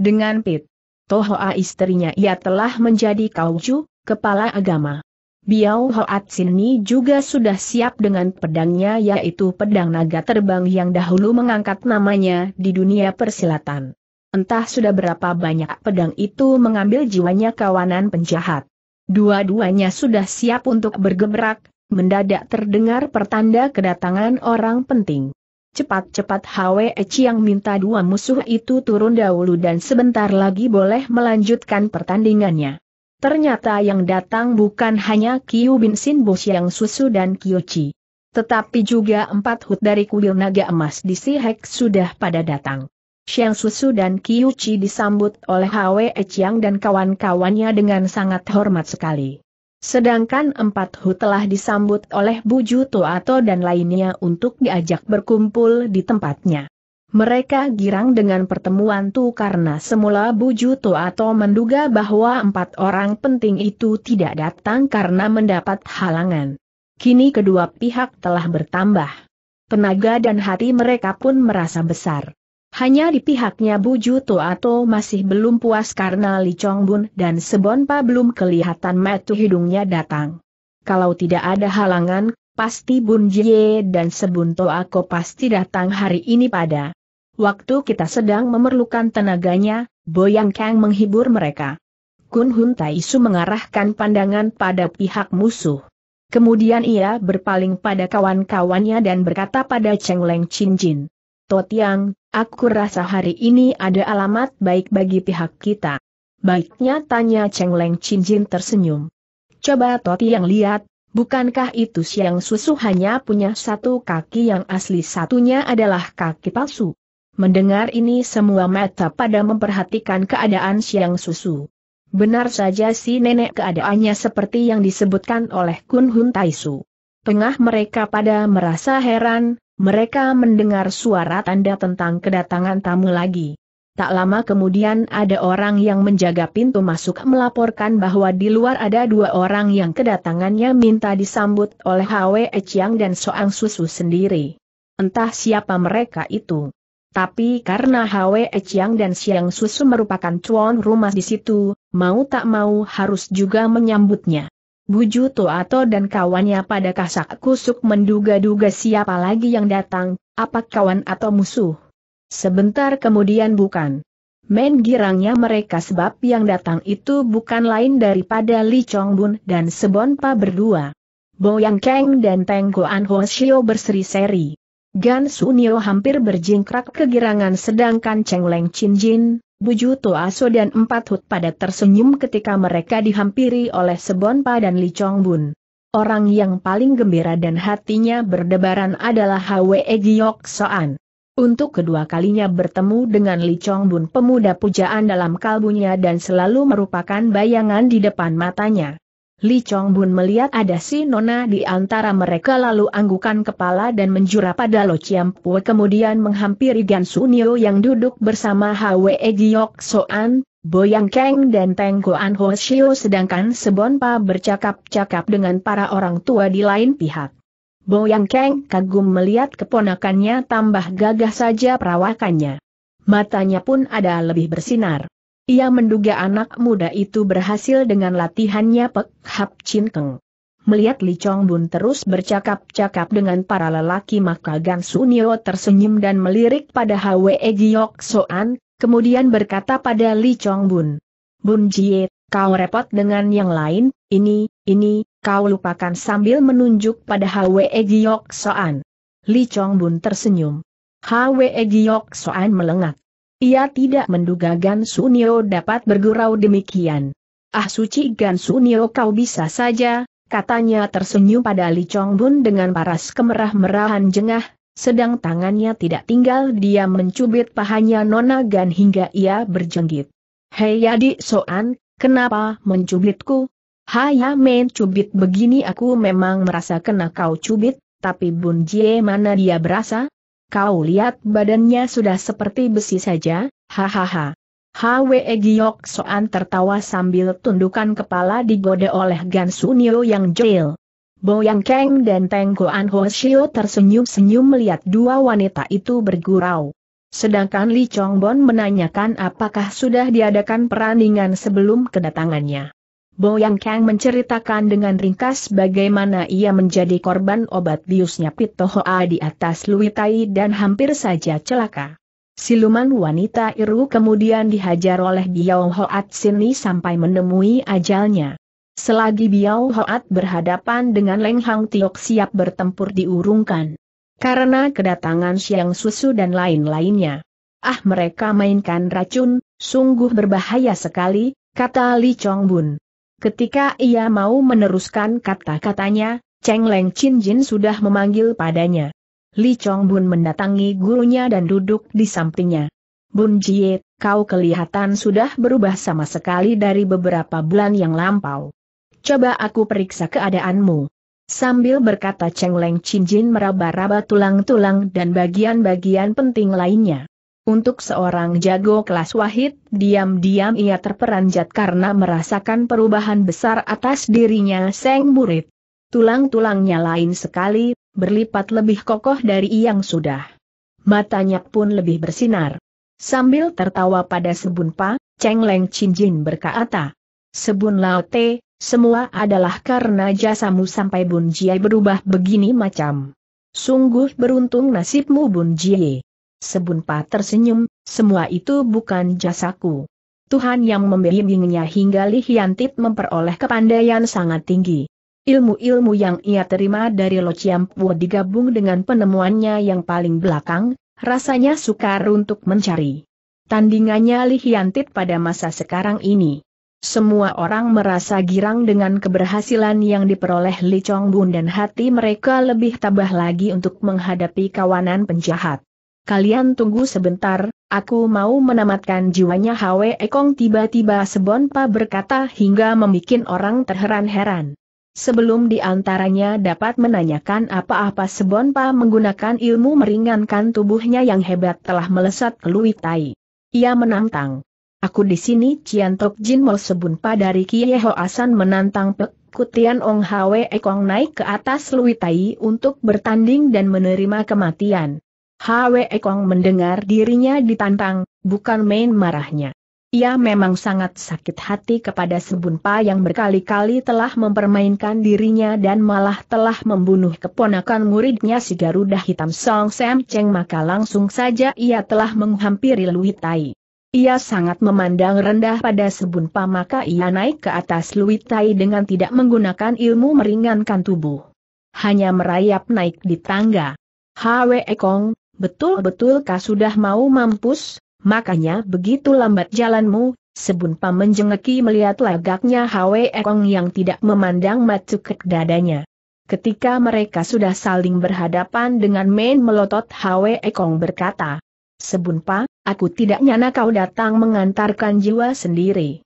Dengan Pit Tohoa istrinya ia telah menjadi Kauju, kepala agama. Biao Hoat Sini juga sudah siap dengan pedangnya yaitu pedang naga terbang yang dahulu mengangkat namanya di dunia persilatan. Entah sudah berapa banyak pedang itu mengambil jiwanya kawanan penjahat. Dua-duanya sudah siap untuk bergemerak, mendadak terdengar pertanda kedatangan orang penting. Cepat-cepat Hwe Chiang minta dua musuh itu turun dahulu dan sebentar lagi boleh melanjutkan pertandingannya. Ternyata yang datang bukan hanya Kiu Bin Sin Bo Siang Susu dan Chi. Tetapi juga empat hut dari kuil naga emas di Sihek sudah pada datang. Xiang Susu dan Qiu Chi disambut oleh Hwe Chiang dan kawan-kawannya dengan sangat hormat sekali. Sedangkan empat Hu telah disambut oleh Buju Toato dan lainnya untuk diajak berkumpul di tempatnya. Mereka girang dengan pertemuan itu karena semula Buju Toato menduga bahwa empat orang penting itu tidak datang karena mendapat halangan. Kini kedua pihak telah bertambah. Tenaga dan hati mereka pun merasa besar. Hanya di pihaknya Bu Juto atau masih belum puas karena Li Chong Bun dan Sebonpa belum kelihatan metu hidungnya datang. Kalau tidak ada halangan, pasti Bun Jie dan Sebunto Aku pasti datang hari ini pada. Waktu kita sedang memerlukan tenaganya, Boyang Kang menghibur mereka. Kun Hun Taisu mengarahkan pandangan pada pihak musuh. Kemudian ia berpaling pada kawan-kawannya dan berkata pada Cheng Leng Chin Jin. Totiang, aku rasa hari ini ada alamat baik bagi pihak kita. Baiknya tanya Cheng Leng Cinjin tersenyum. Coba Totiang lihat, bukankah itu siang susu hanya punya satu kaki yang asli satunya adalah kaki palsu? Mendengar ini semua mata pada memperhatikan keadaan siang susu. Benar saja si nenek keadaannya seperti yang disebutkan oleh Kun Hun Taisu. Tengah mereka pada merasa heran, mereka mendengar suara tanda tentang kedatangan tamu lagi. Tak lama kemudian ada orang yang menjaga pintu masuk melaporkan bahwa di luar ada dua orang yang kedatangannya minta disambut oleh Hwe Chiang dan Soang Susu sendiri. Entah siapa mereka itu. Tapi karena Hwe Chiang dan Siang Susu merupakan tuan rumah di situ, mau tak mau harus juga menyambutnya. Buju Toato dan kawannya pada kasak kusuk menduga-duga siapa lagi yang datang, apa kawan atau musuh. Sebentar kemudian bukan. men girangnya mereka sebab yang datang itu bukan lain daripada Li Chongbun dan Sebonpa berdua. Boyang Kang dan Teng Anho Ho Shio berseri-seri. Gan Sunio hampir berjingkrak kegirangan sedangkan Cheng Leng Chin Jin, Buju Aso dan empat Hut pada tersenyum ketika mereka dihampiri oleh Sebonpa dan Li Chong Bun. Orang yang paling gembira dan hatinya berdebaran adalah Hwe Giok Soan. Untuk kedua kalinya bertemu dengan Li Chong Bun pemuda pujaan dalam kalbunya dan selalu merupakan bayangan di depan matanya. Li Chong Bun melihat ada si Nona di antara mereka lalu anggukan kepala dan menjura pada Lo Chiam Pue kemudian menghampiri Gan Nio yang duduk bersama Hwe Giok Soan, Boyang Keng dan Teng Goan Ho Shio sedangkan Sebonpa bercakap-cakap dengan para orang tua di lain pihak. Boyang Keng kagum melihat keponakannya tambah gagah saja perawakannya. Matanya pun ada lebih bersinar. Ia menduga anak muda itu berhasil dengan latihannya Pek Hap Chin Keng. Melihat Li Chong Bun terus bercakap-cakap dengan para lelaki maka Gan Sunio tersenyum dan melirik pada Hwe Giok Soan, kemudian berkata pada Li Chong Bun. Bun Jie, kau repot dengan yang lain, ini, ini, kau lupakan sambil menunjuk pada Hwe Giok Soan. Li Chong Bun tersenyum. Hwe Giok Soan melengak. Ia tidak menduga Gan Sunio dapat bergurau demikian. Ah suci Gan Sunio kau bisa saja, katanya tersenyum pada Li Chong Bun dengan paras kemerah-merahan jengah, sedang tangannya tidak tinggal dia mencubit pahanya Nona Gan hingga ia berjenggit. Hei adik Soan, kenapa mencubitku? Haya main cubit begini aku memang merasa kena kau cubit, tapi Bun Jie mana dia berasa, Kau lihat badannya sudah seperti besi saja, hahaha. Hwe Giok Soan tertawa sambil tundukan kepala digoda oleh Gan Sunio yang jail. Boyang Keng dan Teng Goan Ho Shio tersenyum-senyum melihat dua wanita itu bergurau. Sedangkan Li Chong Bon menanyakan apakah sudah diadakan perandingan sebelum kedatangannya. Boyang Kang menceritakan dengan ringkas bagaimana ia menjadi korban obat biusnya Pitohoa di atas Luitai dan hampir saja celaka. Siluman wanita Iru kemudian dihajar oleh Biao Hoat Sini sampai menemui ajalnya. Selagi Biao Hoat berhadapan dengan Leng Hang Tiok siap bertempur diurungkan. Karena kedatangan siang susu dan lain-lainnya. Ah mereka mainkan racun, sungguh berbahaya sekali, kata Li Chong Bun. Ketika ia mau meneruskan kata-katanya, Cheng Leng Chin Jin sudah memanggil padanya. Li Chong Bun mendatangi gurunya dan duduk di sampingnya. Bun Jie, kau kelihatan sudah berubah sama sekali dari beberapa bulan yang lampau. Coba aku periksa keadaanmu. Sambil berkata Cheng Leng Chin Jin meraba-raba tulang-tulang dan bagian-bagian penting lainnya. Untuk seorang jago kelas wahid, diam-diam ia terperanjat karena merasakan perubahan besar atas dirinya Seng Murid. Tulang-tulangnya lain sekali, berlipat lebih kokoh dari yang sudah. Matanya pun lebih bersinar. Sambil tertawa pada Sebun Pa, Cheng Leng Chin Jin berkata, Sebun Lao Te, semua adalah karena jasamu sampai Bun Jie berubah begini macam. Sungguh beruntung nasibmu Bun Jie. Sebunpa tersenyum, semua itu bukan jasaku. Tuhan yang membimbingnya hingga Li memperoleh kepandaian sangat tinggi. Ilmu-ilmu yang ia terima dari Lo Chiampu digabung dengan penemuannya yang paling belakang, rasanya sukar untuk mencari. Tandingannya Li pada masa sekarang ini. Semua orang merasa girang dengan keberhasilan yang diperoleh Li Chong dan hati mereka lebih tabah lagi untuk menghadapi kawanan penjahat kalian tunggu sebentar, aku mau menamatkan jiwanya Hwe Ekong tiba-tiba Sebonpa berkata hingga membuat orang terheran-heran. Sebelum diantaranya dapat menanyakan apa-apa Sebonpa menggunakan ilmu meringankan tubuhnya yang hebat telah melesat ke Lui Tai. Ia menantang. Aku di sini Cian Tok Jin Mo Sebonpa dari Kie Ho Asan menantang Pek Kutian Ong Hwe Ekong naik ke atas Lui Tai untuk bertanding dan menerima kematian. Hwe Kong mendengar dirinya ditantang, bukan main marahnya. Ia memang sangat sakit hati kepada Sebunpa yang berkali-kali telah mempermainkan dirinya dan malah telah membunuh keponakan muridnya si Garuda Hitam Song Sam Cheng maka langsung saja ia telah menghampiri Lui Tai. Ia sangat memandang rendah pada Sebunpa maka ia naik ke atas Lui Tai dengan tidak menggunakan ilmu meringankan tubuh. Hanya merayap naik di tangga. Hwe Kong, betul-betul kau sudah mau mampus, makanya begitu lambat jalanmu, Sebun menjengeki melihat lagaknya Hwe Kong yang tidak memandang matu ke dadanya. Ketika mereka sudah saling berhadapan dengan main melotot Hwe Kong berkata, Sebunpa, aku tidak nyana kau datang mengantarkan jiwa sendiri.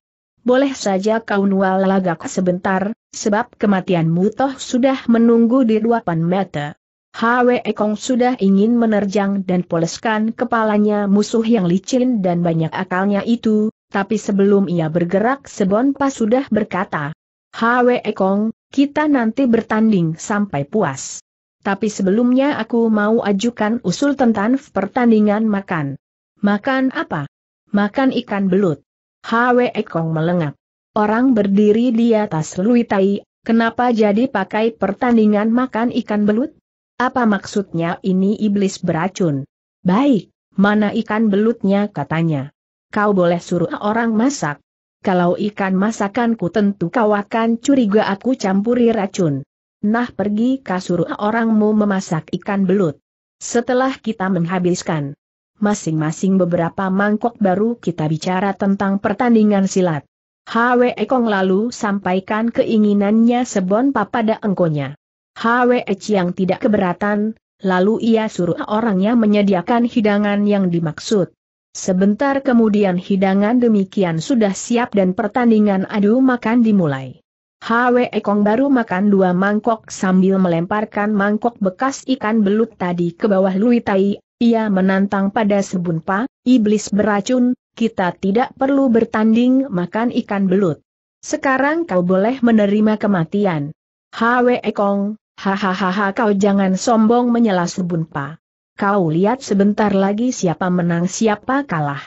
Boleh saja kau nual lagak sebentar, sebab kematianmu toh sudah menunggu di duapan mata. Hwe Kong sudah ingin menerjang dan poleskan kepalanya musuh yang licin dan banyak akalnya itu, tapi sebelum ia bergerak Sebonpa sudah berkata, Hwe Kong, kita nanti bertanding sampai puas. Tapi sebelumnya aku mau ajukan usul tentang pertandingan makan. Makan apa? Makan ikan belut. Hwe Kong melengak. Orang berdiri di atas luitai, kenapa jadi pakai pertandingan makan ikan belut? Apa maksudnya ini iblis beracun? Baik, mana ikan belutnya katanya. Kau boleh suruh orang masak. Kalau ikan masakanku tentu kau akan curiga aku campuri racun. Nah pergi kasur orangmu memasak ikan belut. Setelah kita menghabiskan masing-masing beberapa mangkok baru kita bicara tentang pertandingan silat. Hwe Kong lalu sampaikan keinginannya sebon papada engkonya. Hwe yang tidak keberatan, lalu ia suruh orangnya menyediakan hidangan yang dimaksud. Sebentar kemudian hidangan demikian sudah siap dan pertandingan adu makan dimulai. Hwe Kong baru makan dua mangkok sambil melemparkan mangkok bekas ikan belut tadi ke bawah Lui Tai, ia menantang pada sebunpa, iblis beracun, kita tidak perlu bertanding makan ikan belut. Sekarang kau boleh menerima kematian. Hwe Kong. Hahaha kau jangan sombong menyela sebunpa. Kau lihat sebentar lagi siapa menang siapa kalah.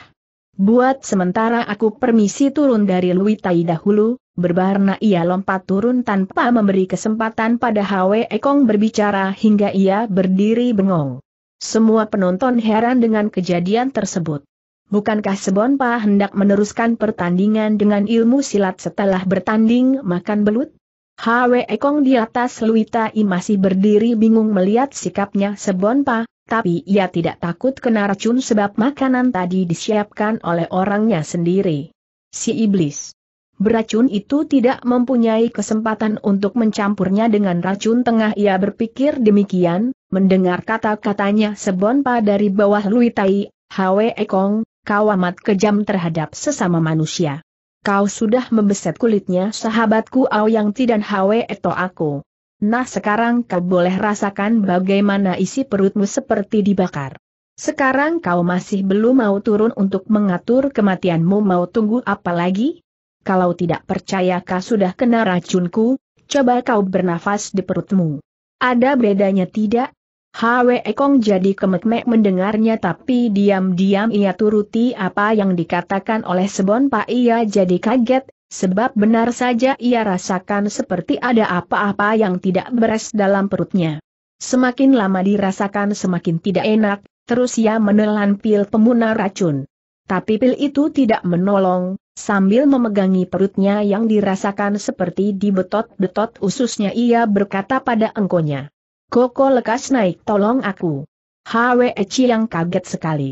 Buat sementara aku permisi turun dari Luitai dahulu, berbarna ia lompat turun tanpa memberi kesempatan pada Hwe Ekong berbicara hingga ia berdiri bengong. Semua penonton heran dengan kejadian tersebut. Bukankah Sebonpa hendak meneruskan pertandingan dengan ilmu silat setelah bertanding makan belut? Hwe Kong di atas Luita I masih berdiri bingung melihat sikapnya Sebonpa, tapi ia tidak takut kena racun sebab makanan tadi disiapkan oleh orangnya sendiri. Si iblis. Beracun itu tidak mempunyai kesempatan untuk mencampurnya dengan racun tengah ia berpikir demikian, mendengar kata-katanya Sebonpa dari bawah Luitai, Hwe Kong, kau amat kejam terhadap sesama manusia kau sudah membeset kulitnya sahabatku Ti dan Hwe Eto aku. Nah sekarang kau boleh rasakan bagaimana isi perutmu seperti dibakar. Sekarang kau masih belum mau turun untuk mengatur kematianmu mau tunggu apa lagi? Kalau tidak percaya kau sudah kena racunku, coba kau bernafas di perutmu. Ada bedanya tidak? Hwe Kong jadi kemek-mek mendengarnya tapi diam-diam ia turuti apa yang dikatakan oleh Sebon Pak ia jadi kaget, sebab benar saja ia rasakan seperti ada apa-apa yang tidak beres dalam perutnya. Semakin lama dirasakan semakin tidak enak, terus ia menelan pil pemuna racun. Tapi pil itu tidak menolong, sambil memegangi perutnya yang dirasakan seperti dibetot-betot ususnya ia berkata pada engkonya. Koko lekas naik tolong aku. Hwe Eci yang kaget sekali.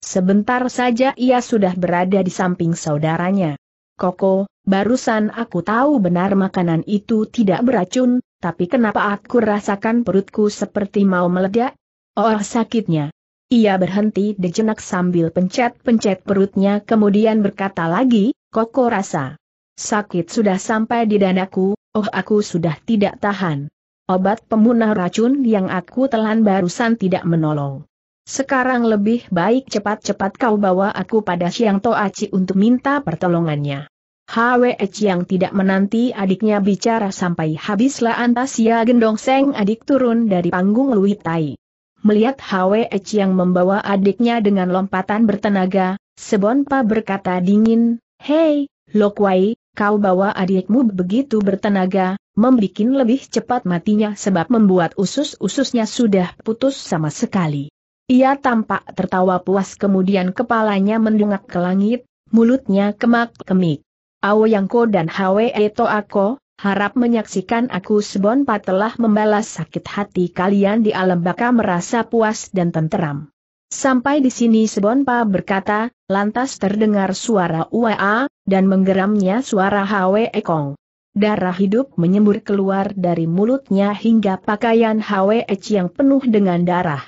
Sebentar saja ia sudah berada di samping saudaranya. Koko, barusan aku tahu benar makanan itu tidak beracun, tapi kenapa aku rasakan perutku seperti mau meledak? Oh sakitnya. Ia berhenti dejenak sambil pencet-pencet perutnya kemudian berkata lagi, Koko rasa. Sakit sudah sampai di dadaku. oh aku sudah tidak tahan. Obat pemunah racun yang aku telan barusan tidak menolong. Sekarang lebih baik cepat-cepat kau bawa aku pada Siang Toaci untuk minta pertolongannya. Hwe yang tidak menanti adiknya bicara sampai habislah Antasia ya gendong seng adik turun dari panggung Luitai. Melihat Hwe yang membawa adiknya dengan lompatan bertenaga, Sebonpa berkata dingin, Hei, Lokwai, kau bawa adikmu begitu bertenaga, membikin lebih cepat matinya sebab membuat usus-ususnya sudah putus sama sekali. Ia tampak tertawa puas kemudian kepalanya mendungak ke langit, mulutnya kemak-kemik. Aoyangko dan Hwe Ako, harap menyaksikan aku sebonpa telah membalas sakit hati kalian di alam baka merasa puas dan tenteram. Sampai di sini Sebonpa berkata, Lantas terdengar suara uaa, dan menggeramnya suara Hwe Kong. Darah hidup menyembur keluar dari mulutnya hingga pakaian Hwe yang penuh dengan darah.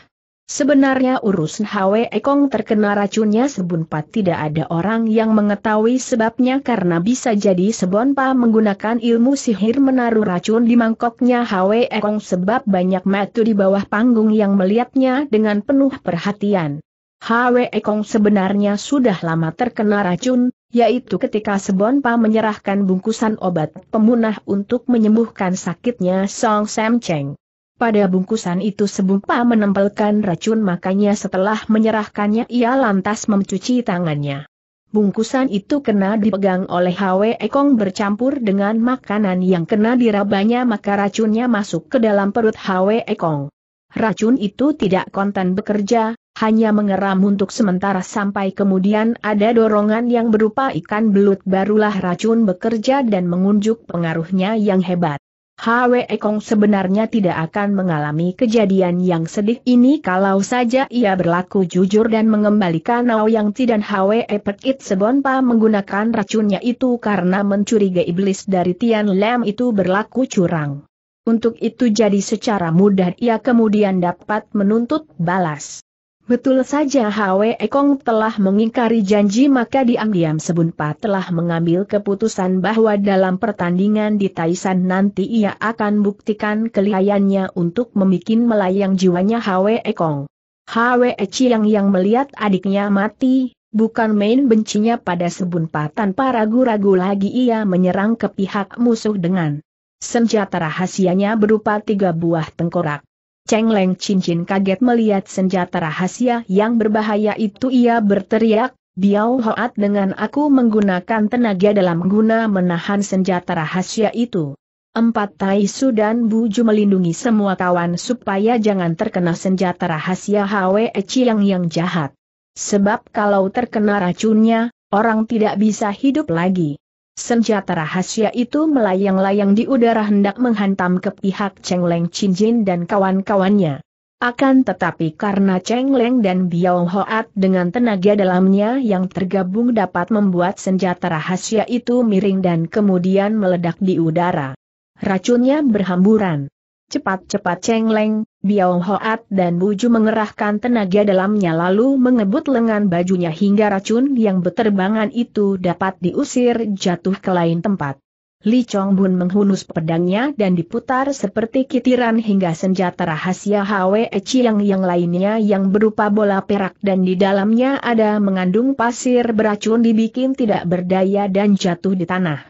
Sebenarnya urusan Hwe Kong terkena racunnya sebunpat tidak ada orang yang mengetahui sebabnya karena bisa jadi sebonpa menggunakan ilmu sihir menaruh racun di mangkoknya Hwe Kong sebab banyak matu di bawah panggung yang melihatnya dengan penuh perhatian. Hwe Kong sebenarnya sudah lama terkena racun, yaitu ketika Sebonpa menyerahkan bungkusan obat pemunah untuk menyembuhkan sakitnya Song Sam Cheng. Pada bungkusan itu Sebonpa menempelkan racun makanya setelah menyerahkannya ia lantas mencuci tangannya. Bungkusan itu kena dipegang oleh Hwe Kong bercampur dengan makanan yang kena dirabanya maka racunnya masuk ke dalam perut Hwe Kong. Racun itu tidak konten bekerja, hanya mengeram untuk sementara sampai kemudian ada dorongan yang berupa ikan belut barulah racun bekerja dan mengunjuk pengaruhnya yang hebat. Hwe Kong sebenarnya tidak akan mengalami kejadian yang sedih ini kalau saja ia berlaku jujur dan mengembalikan Yang Tidak Hwe Pekit Sebonpa menggunakan racunnya itu karena mencurigai iblis dari Tian Lam itu berlaku curang. Untuk itu jadi secara mudah ia kemudian dapat menuntut balas. Betul saja Hwe Kong telah mengingkari janji maka diam-diam Sebunpa telah mengambil keputusan bahwa dalam pertandingan di Taisan nanti ia akan buktikan kelihayannya untuk membuat melayang jiwanya Hwe Kong. Hwe Chiang yang melihat adiknya mati, bukan main bencinya pada Sebunpa tanpa ragu-ragu lagi ia menyerang ke pihak musuh dengan senjata rahasianya berupa tiga buah tengkorak. Cheng Leng Cincin kaget melihat senjata rahasia yang berbahaya itu ia berteriak, Biao Hoat dengan aku menggunakan tenaga dalam guna menahan senjata rahasia itu. Empat Tai Su dan Buju melindungi semua kawan supaya jangan terkena senjata rahasia Hwe Chiang yang jahat. Sebab kalau terkena racunnya, orang tidak bisa hidup lagi. Senjata rahasia itu melayang-layang di udara hendak menghantam ke pihak Cheng Leng Chin Jin dan kawan-kawannya. Akan tetapi karena Cheng Leng dan Biao Hoat dengan tenaga dalamnya yang tergabung dapat membuat senjata rahasia itu miring dan kemudian meledak di udara. Racunnya berhamburan. Cepat-cepat Cheng Leng, Biao Hoat dan Buju mengerahkan tenaga dalamnya lalu mengebut lengan bajunya hingga racun yang beterbangan itu dapat diusir jatuh ke lain tempat. Li Chong Bun menghunus pedangnya dan diputar seperti kitiran hingga senjata rahasia Hwe Chiang yang lainnya yang berupa bola perak dan di dalamnya ada mengandung pasir beracun dibikin tidak berdaya dan jatuh di tanah.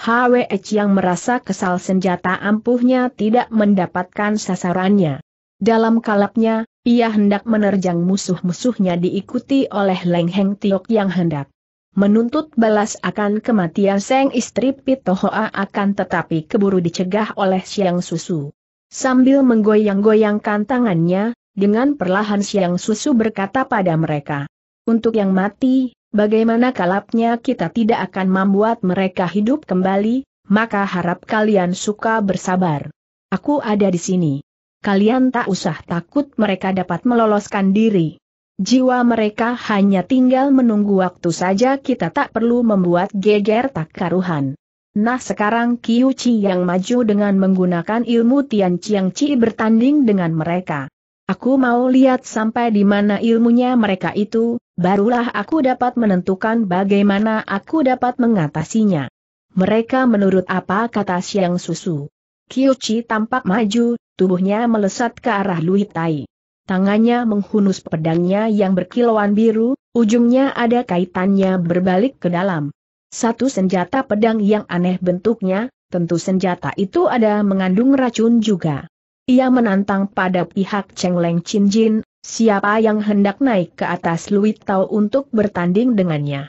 Hwe Chiang merasa kesal senjata ampuhnya tidak mendapatkan sasarannya. Dalam kalapnya, ia hendak menerjang musuh-musuhnya diikuti oleh Leng Heng Tiok yang hendak menuntut balas akan kematian Seng istri Pitohoa akan tetapi keburu dicegah oleh Siang Susu. Sambil menggoyang-goyangkan tangannya, dengan perlahan Siang Susu berkata pada mereka, Untuk yang mati, bagaimana kalapnya kita tidak akan membuat mereka hidup kembali, maka harap kalian suka bersabar. Aku ada di sini kalian tak usah takut mereka dapat meloloskan diri. Jiwa mereka hanya tinggal menunggu waktu saja kita tak perlu membuat geger tak karuhan. Nah sekarang Kiu Chi yang maju dengan menggunakan ilmu Tian Chiang Chi bertanding dengan mereka. Aku mau lihat sampai di mana ilmunya mereka itu, barulah aku dapat menentukan bagaimana aku dapat mengatasinya. Mereka menurut apa kata Siang Susu. Kiu Chi tampak maju, tubuhnya melesat ke arah Lui Tai. Tangannya menghunus pedangnya yang berkilauan biru, ujungnya ada kaitannya berbalik ke dalam. Satu senjata pedang yang aneh bentuknya, tentu senjata itu ada mengandung racun juga. Ia menantang pada pihak Cheng Leng Chin Jin, siapa yang hendak naik ke atas Lui Tao untuk bertanding dengannya.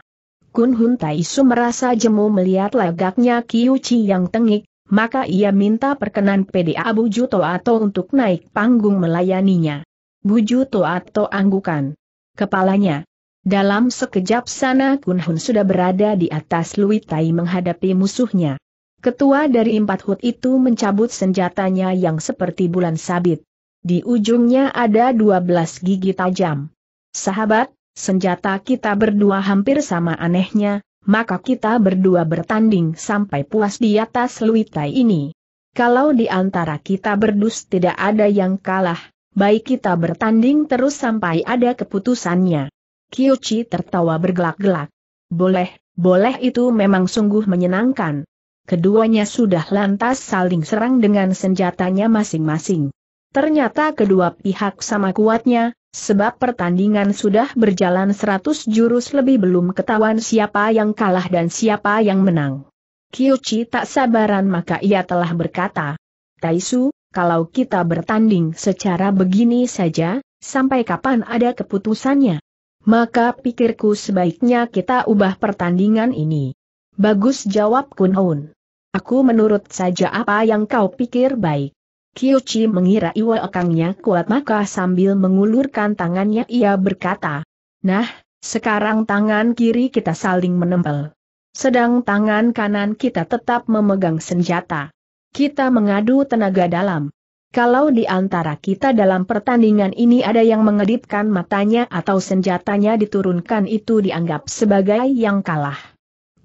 Kun Hun Tai Su merasa jemu melihat lagaknya Chi yang tengik, maka ia minta perkenan PDA Buju Toato untuk naik panggung melayaninya. Buju Toato anggukan kepalanya. Dalam sekejap sana Kun Hun sudah berada di atas Lui Tai menghadapi musuhnya. Ketua dari empat hut itu mencabut senjatanya yang seperti bulan sabit. Di ujungnya ada dua belas gigi tajam. Sahabat, senjata kita berdua hampir sama anehnya, maka kita berdua bertanding sampai puas di atas luitai ini. Kalau di antara kita berdus tidak ada yang kalah, baik kita bertanding terus sampai ada keputusannya. Kiyuchi tertawa bergelak-gelak. Boleh, boleh itu memang sungguh menyenangkan. Keduanya sudah lantas saling serang dengan senjatanya masing-masing. Ternyata kedua pihak sama kuatnya, sebab pertandingan sudah berjalan seratus jurus lebih belum ketahuan siapa yang kalah dan siapa yang menang. Kiyuchi tak sabaran maka ia telah berkata, Taisu, kalau kita bertanding secara begini saja, sampai kapan ada keputusannya? Maka pikirku sebaiknya kita ubah pertandingan ini. Bagus jawab Kunhun. Aku menurut saja apa yang kau pikir baik. Kyochi mengira Iwa Ekangnya kuat maka sambil mengulurkan tangannya ia berkata, Nah, sekarang tangan kiri kita saling menempel. Sedang tangan kanan kita tetap memegang senjata. Kita mengadu tenaga dalam. Kalau di antara kita dalam pertandingan ini ada yang mengedipkan matanya atau senjatanya diturunkan itu dianggap sebagai yang kalah.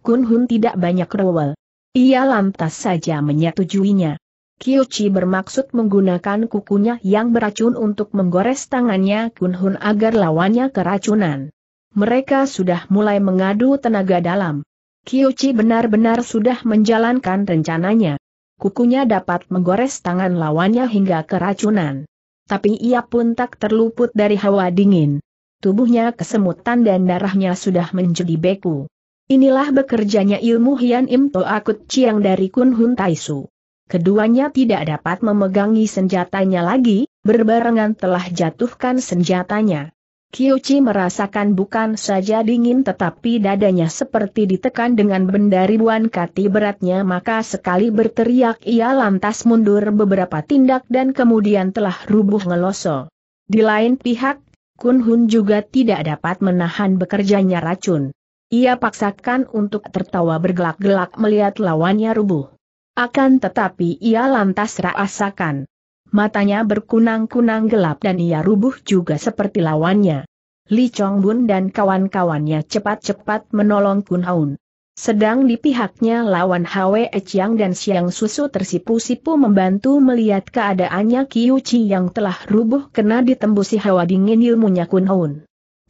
Kun Hun tidak banyak rewel. Ia lantas saja menyetujuinya. Kiuchi bermaksud menggunakan kukunya yang beracun untuk menggores tangannya Kunhun agar lawannya keracunan. Mereka sudah mulai mengadu tenaga dalam. Kiuchi benar-benar sudah menjalankan rencananya. Kukunya dapat menggores tangan lawannya hingga keracunan. Tapi ia pun tak terluput dari hawa dingin. Tubuhnya kesemutan dan darahnya sudah menjadi beku. Inilah bekerjanya ilmu Hian Im Toakut Chiang dari Kunhun Taisu keduanya tidak dapat memegangi senjatanya lagi, berbarengan telah jatuhkan senjatanya. Kiyuchi merasakan bukan saja dingin tetapi dadanya seperti ditekan dengan benda ribuan kati beratnya maka sekali berteriak ia lantas mundur beberapa tindak dan kemudian telah rubuh ngeloso. Di lain pihak, Kun Hun juga tidak dapat menahan bekerjanya racun. Ia paksakan untuk tertawa bergelak-gelak melihat lawannya rubuh. Akan tetapi ia lantas rasakan. Matanya berkunang-kunang gelap dan ia rubuh juga seperti lawannya. Li Chong dan kawan-kawannya cepat-cepat menolong Kun Haun. Sedang di pihaknya lawan Hwe Chiang dan Siang Susu tersipu-sipu membantu melihat keadaannya Kiu Chi yang telah rubuh kena ditembusi hawa dingin ilmunya Kun Haun.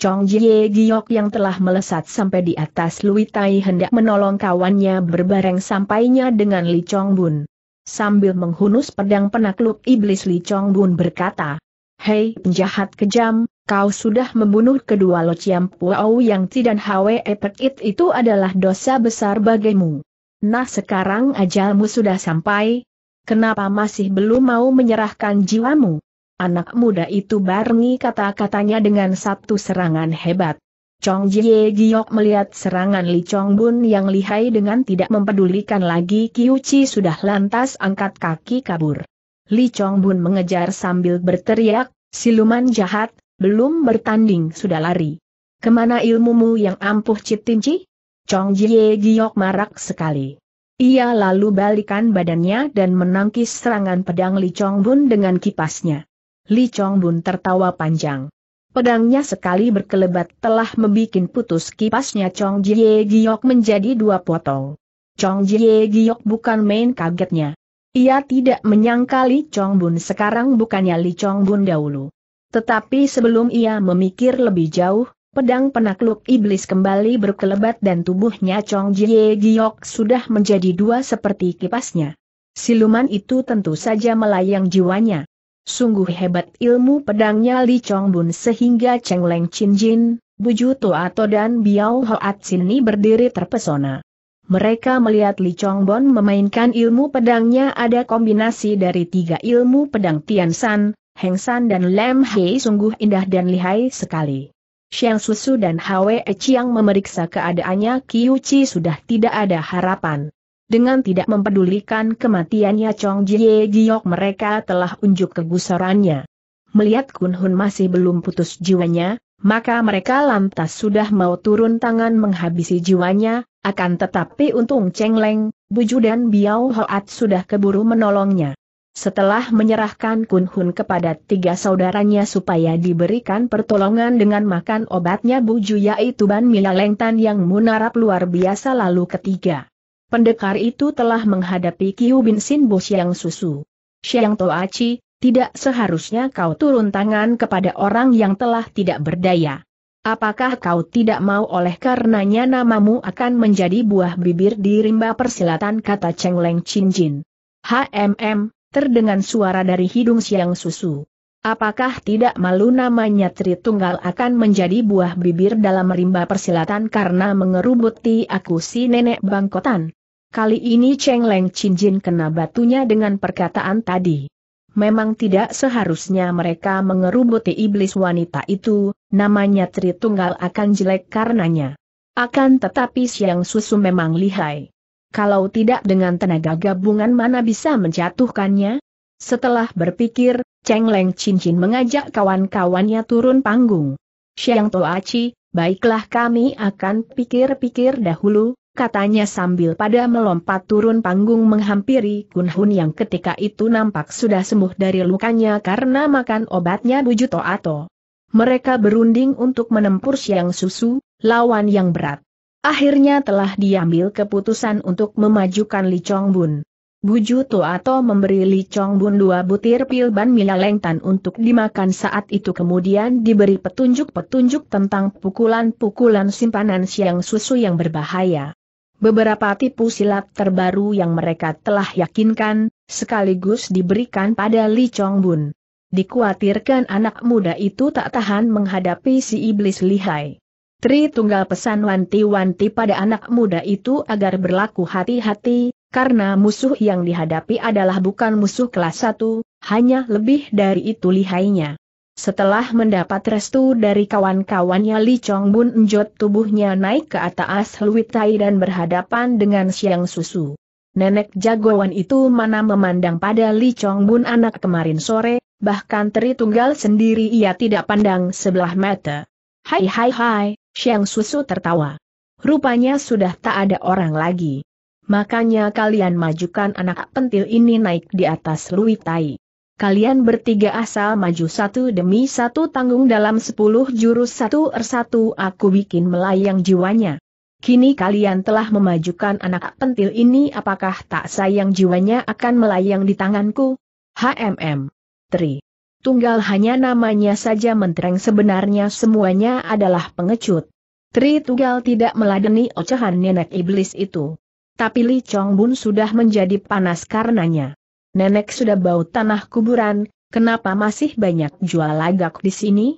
Chong Jie Giok yang telah melesat sampai di atas Lui Tai hendak menolong kawannya berbareng sampainya dengan Li Chong Bun. Sambil menghunus pedang penakluk iblis Li Chong Bun berkata, Hei penjahat kejam, kau sudah membunuh kedua Lo Chiam Puau yang tidak Hwe Pekit itu adalah dosa besar bagimu. Nah sekarang ajalmu sudah sampai, kenapa masih belum mau menyerahkan jiwamu? Anak muda itu barengi kata-katanya dengan satu serangan hebat. Chong Jie Giok melihat serangan Li Chong Bun yang lihai dengan tidak mempedulikan lagi Kiu Chi sudah lantas angkat kaki kabur. Li Chong Bun mengejar sambil berteriak, siluman jahat, belum bertanding sudah lari. Kemana ilmumu yang ampuh citinci? Chong Jie Giok marak sekali. Ia lalu balikan badannya dan menangkis serangan pedang Li Chong Bun dengan kipasnya. Li Chong Bun tertawa panjang. Pedangnya sekali berkelebat telah membuat putus kipasnya Chong Jie Giok menjadi dua potong. Chong Jie Giok bukan main kagetnya. Ia tidak menyangka Li Chong Bun sekarang bukannya Li Chong Bun dahulu. Tetapi sebelum ia memikir lebih jauh, Pedang penakluk iblis kembali berkelebat dan tubuhnya Chong Jie Giok sudah menjadi dua seperti kipasnya. Siluman itu tentu saja melayang jiwanya. Sungguh hebat ilmu pedangnya Li Chong Bun sehingga Cheng Leng Chin Jin, Buju Toato dan Biao Hoat Sini berdiri terpesona. Mereka melihat Li Chong Bun memainkan ilmu pedangnya ada kombinasi dari tiga ilmu pedang Tian San, Heng San dan Lam Hei sungguh indah dan lihai sekali. Xiang Susu dan Hwe Chiang memeriksa keadaannya Kiuchi sudah tidak ada harapan. Dengan tidak mempedulikan kematiannya Chong Jie Giok mereka telah unjuk kegusarannya. Melihat Kun Hun masih belum putus jiwanya, maka mereka lantas sudah mau turun tangan menghabisi jiwanya, akan tetapi untung Cheng Leng, Buju dan Biao Hoat sudah keburu menolongnya. Setelah menyerahkan Kun Hun kepada tiga saudaranya supaya diberikan pertolongan dengan makan obatnya Buju yaitu Ban mila Lengtan yang munarap luar biasa lalu ketiga pendekar itu telah menghadapi Kiu Bin Sin Bo Xiang Susu. Xiang Toachi, tidak seharusnya kau turun tangan kepada orang yang telah tidak berdaya. Apakah kau tidak mau oleh karenanya namamu akan menjadi buah bibir di rimba persilatan kata Cheng Leng Chin Jin. HMM, terdengar suara dari hidung siang susu. Apakah tidak malu namanya Tri Tunggal akan menjadi buah bibir dalam rimba persilatan karena mengerubuti aku si nenek bangkotan? Kali ini Cheng Leng Jin kena batunya dengan perkataan tadi. Memang tidak seharusnya mereka mengerubuti iblis wanita itu, namanya Tri Tunggal akan jelek karenanya. Akan tetapi Siang Susu memang lihai. Kalau tidak dengan tenaga gabungan mana bisa menjatuhkannya? Setelah berpikir, Cheng Leng Jin mengajak kawan-kawannya turun panggung. Siang Chi, baiklah kami akan pikir-pikir dahulu, katanya sambil pada melompat turun panggung menghampiri Kun Hun yang ketika itu nampak sudah sembuh dari lukanya karena makan obatnya Bujuto Ato. Mereka berunding untuk menempur siang susu, lawan yang berat. Akhirnya telah diambil keputusan untuk memajukan Li Chong Bun. Buju atau memberi Li Chong Bun dua butir pil ban mila lengtan untuk dimakan saat itu kemudian diberi petunjuk-petunjuk tentang pukulan-pukulan simpanan siang susu yang berbahaya beberapa tipu silat terbaru yang mereka telah yakinkan, sekaligus diberikan pada Li Chong Bun. Dikuatirkan anak muda itu tak tahan menghadapi si iblis lihai. Tri tunggal pesan wanti-wanti pada anak muda itu agar berlaku hati-hati, karena musuh yang dihadapi adalah bukan musuh kelas satu, hanya lebih dari itu lihainya. Setelah mendapat restu dari kawan-kawannya Li Chong Bun Njot tubuhnya naik ke atas Tai dan berhadapan dengan Siang Susu. Nenek jagoan itu mana memandang pada Li Chong Bun anak kemarin sore, bahkan teri tunggal sendiri ia tidak pandang sebelah mata. Hai hai hai, Siang Susu tertawa. Rupanya sudah tak ada orang lagi. Makanya kalian majukan anak pentil ini naik di atas Tai kalian bertiga asal maju satu demi satu tanggung dalam sepuluh jurus satu er satu. aku bikin melayang jiwanya. Kini kalian telah memajukan anak pentil ini apakah tak sayang jiwanya akan melayang di tanganku? HMM. Tri. Tunggal hanya namanya saja mentereng sebenarnya semuanya adalah pengecut. Tri Tunggal tidak meladeni ocehan nenek iblis itu. Tapi Li Chong Bun sudah menjadi panas karenanya nenek sudah bau tanah kuburan, kenapa masih banyak jual lagak di sini?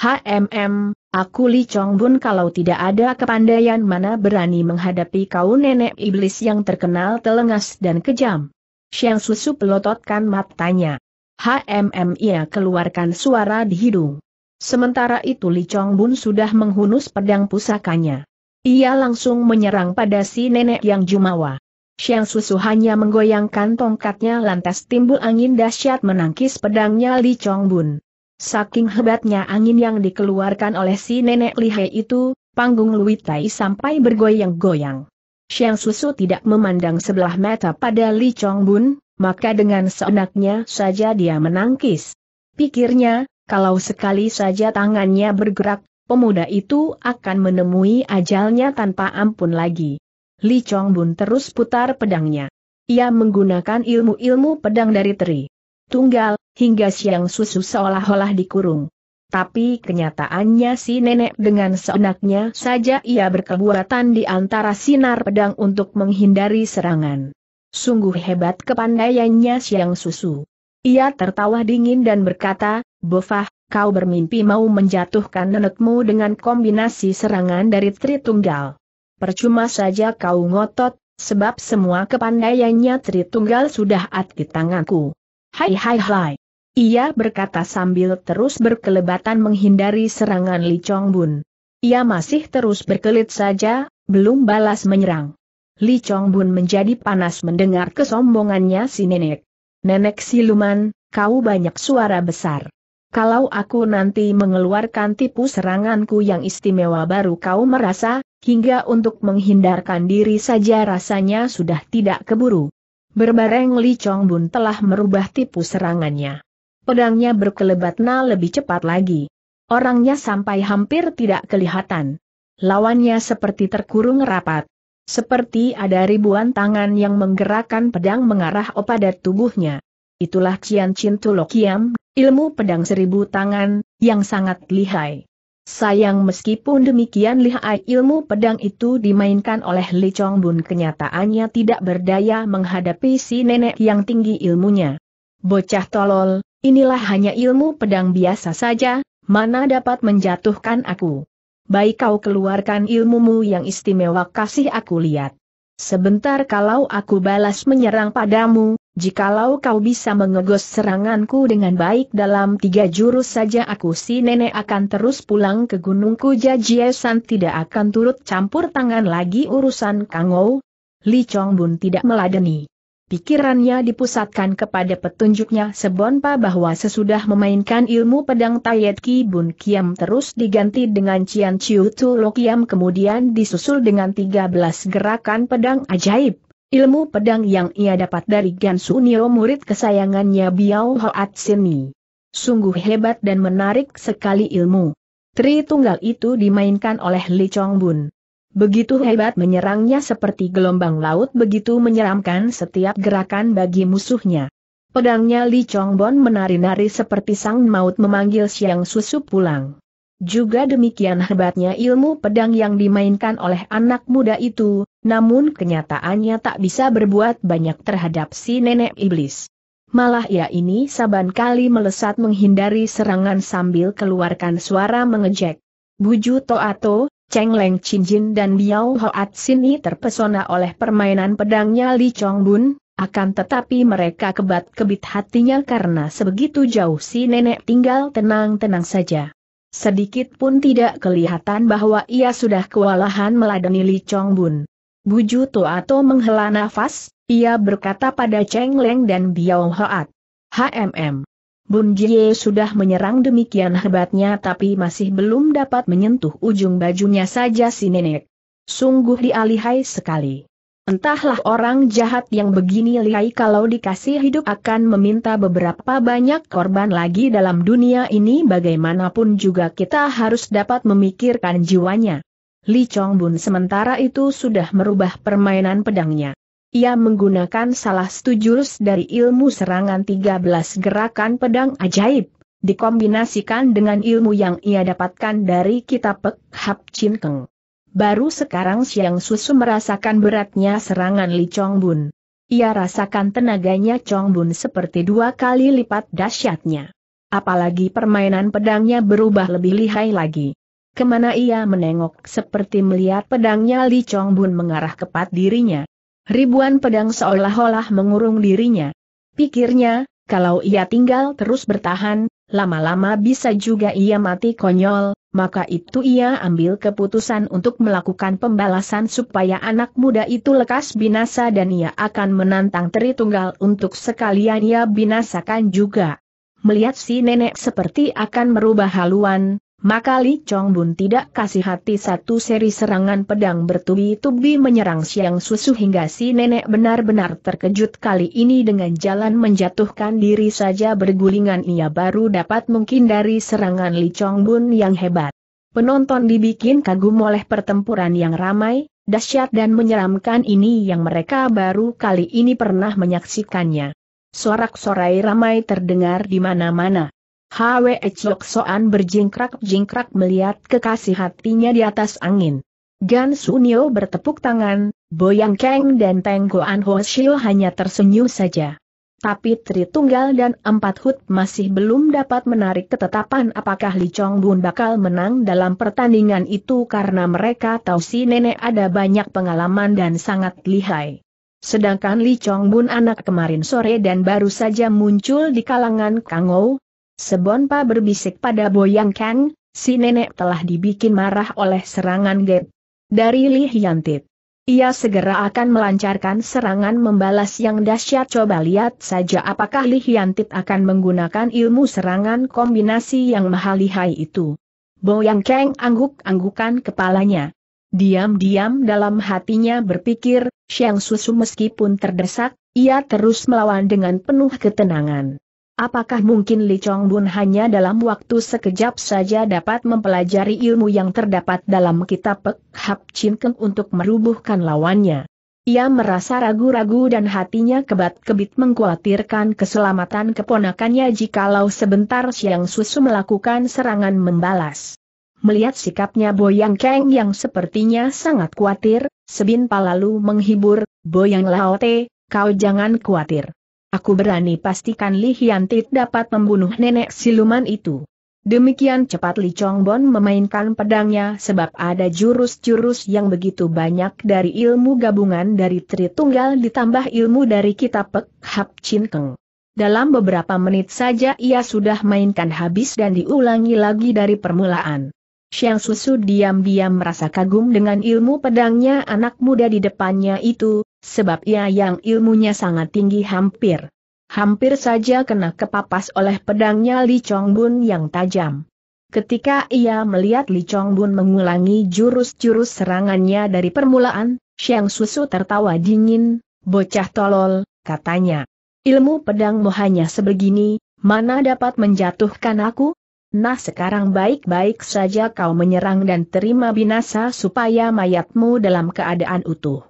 HMM, aku Li Chong Bun kalau tidak ada kepandaian mana berani menghadapi kau nenek iblis yang terkenal telengas dan kejam. Xiang Susu pelototkan matanya. HMM ia keluarkan suara di hidung. Sementara itu Li Chong Bun sudah menghunus pedang pusakanya. Ia langsung menyerang pada si nenek yang jumawa. Xiang Susu hanya menggoyangkan tongkatnya lantas timbul angin dahsyat menangkis pedangnya Li Chong Bun. Saking hebatnya angin yang dikeluarkan oleh si nenek lihai itu, panggung Lui Tai sampai bergoyang-goyang. Xiang Susu tidak memandang sebelah mata pada Li Chong Bun, maka dengan seenaknya saja dia menangkis. Pikirnya, kalau sekali saja tangannya bergerak, pemuda itu akan menemui ajalnya tanpa ampun lagi. Li Chong Bun terus putar pedangnya. Ia menggunakan ilmu-ilmu pedang dari Tri Tunggal, hingga siang susu seolah-olah dikurung. Tapi kenyataannya si nenek dengan seenaknya saja ia berkebuatan di antara sinar pedang untuk menghindari serangan. Sungguh hebat kepandaiannya siang susu. Ia tertawa dingin dan berkata, Bofah, kau bermimpi mau menjatuhkan nenekmu dengan kombinasi serangan dari Tri Tunggal." percuma saja kau ngotot, sebab semua kepandaiannya Tritunggal sudah at di tanganku. Hai hai hai. Ia berkata sambil terus berkelebatan menghindari serangan Li Chong Bun. Ia masih terus berkelit saja, belum balas menyerang. Li Chong Bun menjadi panas mendengar kesombongannya si nenek. Nenek siluman, kau banyak suara besar. Kalau aku nanti mengeluarkan tipu seranganku yang istimewa baru kau merasa, hingga untuk menghindarkan diri saja rasanya sudah tidak keburu. Berbareng Li Chong Bun telah merubah tipu serangannya. Pedangnya berkelebat na lebih cepat lagi. Orangnya sampai hampir tidak kelihatan. Lawannya seperti terkurung rapat. Seperti ada ribuan tangan yang menggerakkan pedang mengarah pada tubuhnya. Itulah Cian Cintu Lokiam, ilmu pedang seribu tangan, yang sangat lihai. Sayang meskipun demikian lihat ilmu pedang itu dimainkan oleh Li Chong Bun kenyataannya tidak berdaya menghadapi si nenek yang tinggi ilmunya. Bocah tolol, inilah hanya ilmu pedang biasa saja, mana dapat menjatuhkan aku. Baik kau keluarkan ilmumu yang istimewa kasih aku lihat. Sebentar kalau aku balas menyerang padamu, Jikalau kau bisa mengegos seranganku dengan baik dalam tiga jurus saja aku si nenek akan terus pulang ke gunungku Jajiesan tidak akan turut campur tangan lagi urusan Kangou. Li Chong tidak meladeni. Pikirannya dipusatkan kepada petunjuknya Sebonpa bahwa sesudah memainkan ilmu pedang Tayet Ki Bun Kiam terus diganti dengan Cian Chiu Tu Lo Kiam kemudian disusul dengan 13 gerakan pedang ajaib. Ilmu pedang yang ia dapat dari Gansu Nio murid kesayangannya Biao Hoat Sini. Sungguh hebat dan menarik sekali ilmu. Tri tunggal itu dimainkan oleh Li Chong Bun. Begitu hebat menyerangnya seperti gelombang laut begitu menyeramkan setiap gerakan bagi musuhnya. Pedangnya Li Chongbun menari-nari seperti sang maut memanggil siang susu pulang. Juga demikian hebatnya ilmu pedang yang dimainkan oleh anak muda itu, namun kenyataannya tak bisa berbuat banyak terhadap si nenek iblis. Malah ia ini saban kali melesat menghindari serangan sambil keluarkan suara mengejek. Buju Toato, Cheng Leng Jin dan Biao Hoat Sini terpesona oleh permainan pedangnya Li Chong Bun, akan tetapi mereka kebat-kebit hatinya karena sebegitu jauh si nenek tinggal tenang-tenang saja. Sedikit pun tidak kelihatan bahwa ia sudah kewalahan meladeni Li Chong Bun. Buju atau menghela nafas, ia berkata pada Cheng Leng dan Biao Hoat. HMM. Bun Jie sudah menyerang demikian hebatnya tapi masih belum dapat menyentuh ujung bajunya saja si nenek. Sungguh dialihai sekali. Entahlah orang jahat yang begini lihai kalau dikasih hidup akan meminta beberapa banyak korban lagi dalam dunia ini bagaimanapun juga kita harus dapat memikirkan jiwanya. Li Chong Bun sementara itu sudah merubah permainan pedangnya. Ia menggunakan salah satu jurus dari ilmu serangan 13 gerakan pedang ajaib, dikombinasikan dengan ilmu yang ia dapatkan dari kitab Pek Hap Chin Keng. Baru sekarang Siang Susu merasakan beratnya serangan Li Chong Bun. Ia rasakan tenaganya Chong Bun seperti dua kali lipat dahsyatnya. Apalagi permainan pedangnya berubah lebih lihai lagi. Kemana ia menengok seperti melihat pedangnya Li Chong Bun mengarah kepat dirinya. Ribuan pedang seolah-olah mengurung dirinya. Pikirnya, kalau ia tinggal terus bertahan, lama-lama bisa juga ia mati konyol, maka itu ia ambil keputusan untuk melakukan pembalasan supaya anak muda itu lekas binasa dan ia akan menantang Teri Tunggal untuk sekalian ia binasakan juga. Melihat si nenek seperti akan merubah haluan, maka Li Chong Bun tidak kasih hati satu seri serangan pedang bertubi-tubi menyerang Siang Susu hingga si nenek benar-benar terkejut kali ini dengan jalan menjatuhkan diri saja bergulingan ia baru dapat mungkin dari serangan Li Chong Bun yang hebat. Penonton dibikin kagum oleh pertempuran yang ramai, dahsyat dan menyeramkan ini yang mereka baru kali ini pernah menyaksikannya. Sorak-sorai ramai terdengar di mana-mana. Hwe Soan berjingkrak-jingkrak melihat kekasih hatinya di atas angin. Gan Sunio bertepuk tangan, Boyang Kang dan Goan Ho Shio hanya tersenyum saja. Tapi Tri Tunggal dan Empat Hut masih belum dapat menarik ketetapan apakah Li Chong Bun bakal menang dalam pertandingan itu karena mereka tahu si nenek ada banyak pengalaman dan sangat lihai. Sedangkan Li Chong Bun anak kemarin sore dan baru saja muncul di kalangan Kangou, Sebonpa berbisik pada Boyang Kang, si nenek telah dibikin marah oleh serangan Gap. Dari Li Hyantit. Ia segera akan melancarkan serangan membalas yang dahsyat. Coba lihat saja apakah Li Hyantit akan menggunakan ilmu serangan kombinasi yang mahal lihai itu. Boyang Kang angguk-anggukan kepalanya. Diam-diam dalam hatinya berpikir, Xiang Susu meskipun terdesak, ia terus melawan dengan penuh ketenangan. Apakah mungkin Li Chong Bun hanya dalam waktu sekejap saja dapat mempelajari ilmu yang terdapat dalam kitab Pek Hap Chin Keng untuk merubuhkan lawannya? Ia merasa ragu-ragu dan hatinya kebat-kebit mengkhawatirkan keselamatan keponakannya jikalau sebentar Siang Susu melakukan serangan membalas. Melihat sikapnya Boyang Keng yang sepertinya sangat khawatir, Sebin Palalu menghibur, Boyang Laote, kau jangan khawatir. Aku berani pastikan Li Hiantit dapat membunuh nenek siluman itu. Demikian cepat Li Chongbon memainkan pedangnya sebab ada jurus-jurus yang begitu banyak dari ilmu gabungan dari Tritunggal ditambah ilmu dari kitab Pek Hap Chin Keng. Dalam beberapa menit saja ia sudah mainkan habis dan diulangi lagi dari permulaan. Xiang Susu diam-diam merasa kagum dengan ilmu pedangnya anak muda di depannya itu, sebab ia yang ilmunya sangat tinggi hampir. Hampir saja kena kepapas oleh pedangnya Li Chong Bun yang tajam. Ketika ia melihat Li Chong Bun mengulangi jurus-jurus serangannya dari permulaan, Xiang Susu tertawa dingin, bocah tolol, katanya. Ilmu pedangmu hanya sebegini, mana dapat menjatuhkan aku? Nah sekarang baik-baik saja kau menyerang dan terima binasa supaya mayatmu dalam keadaan utuh.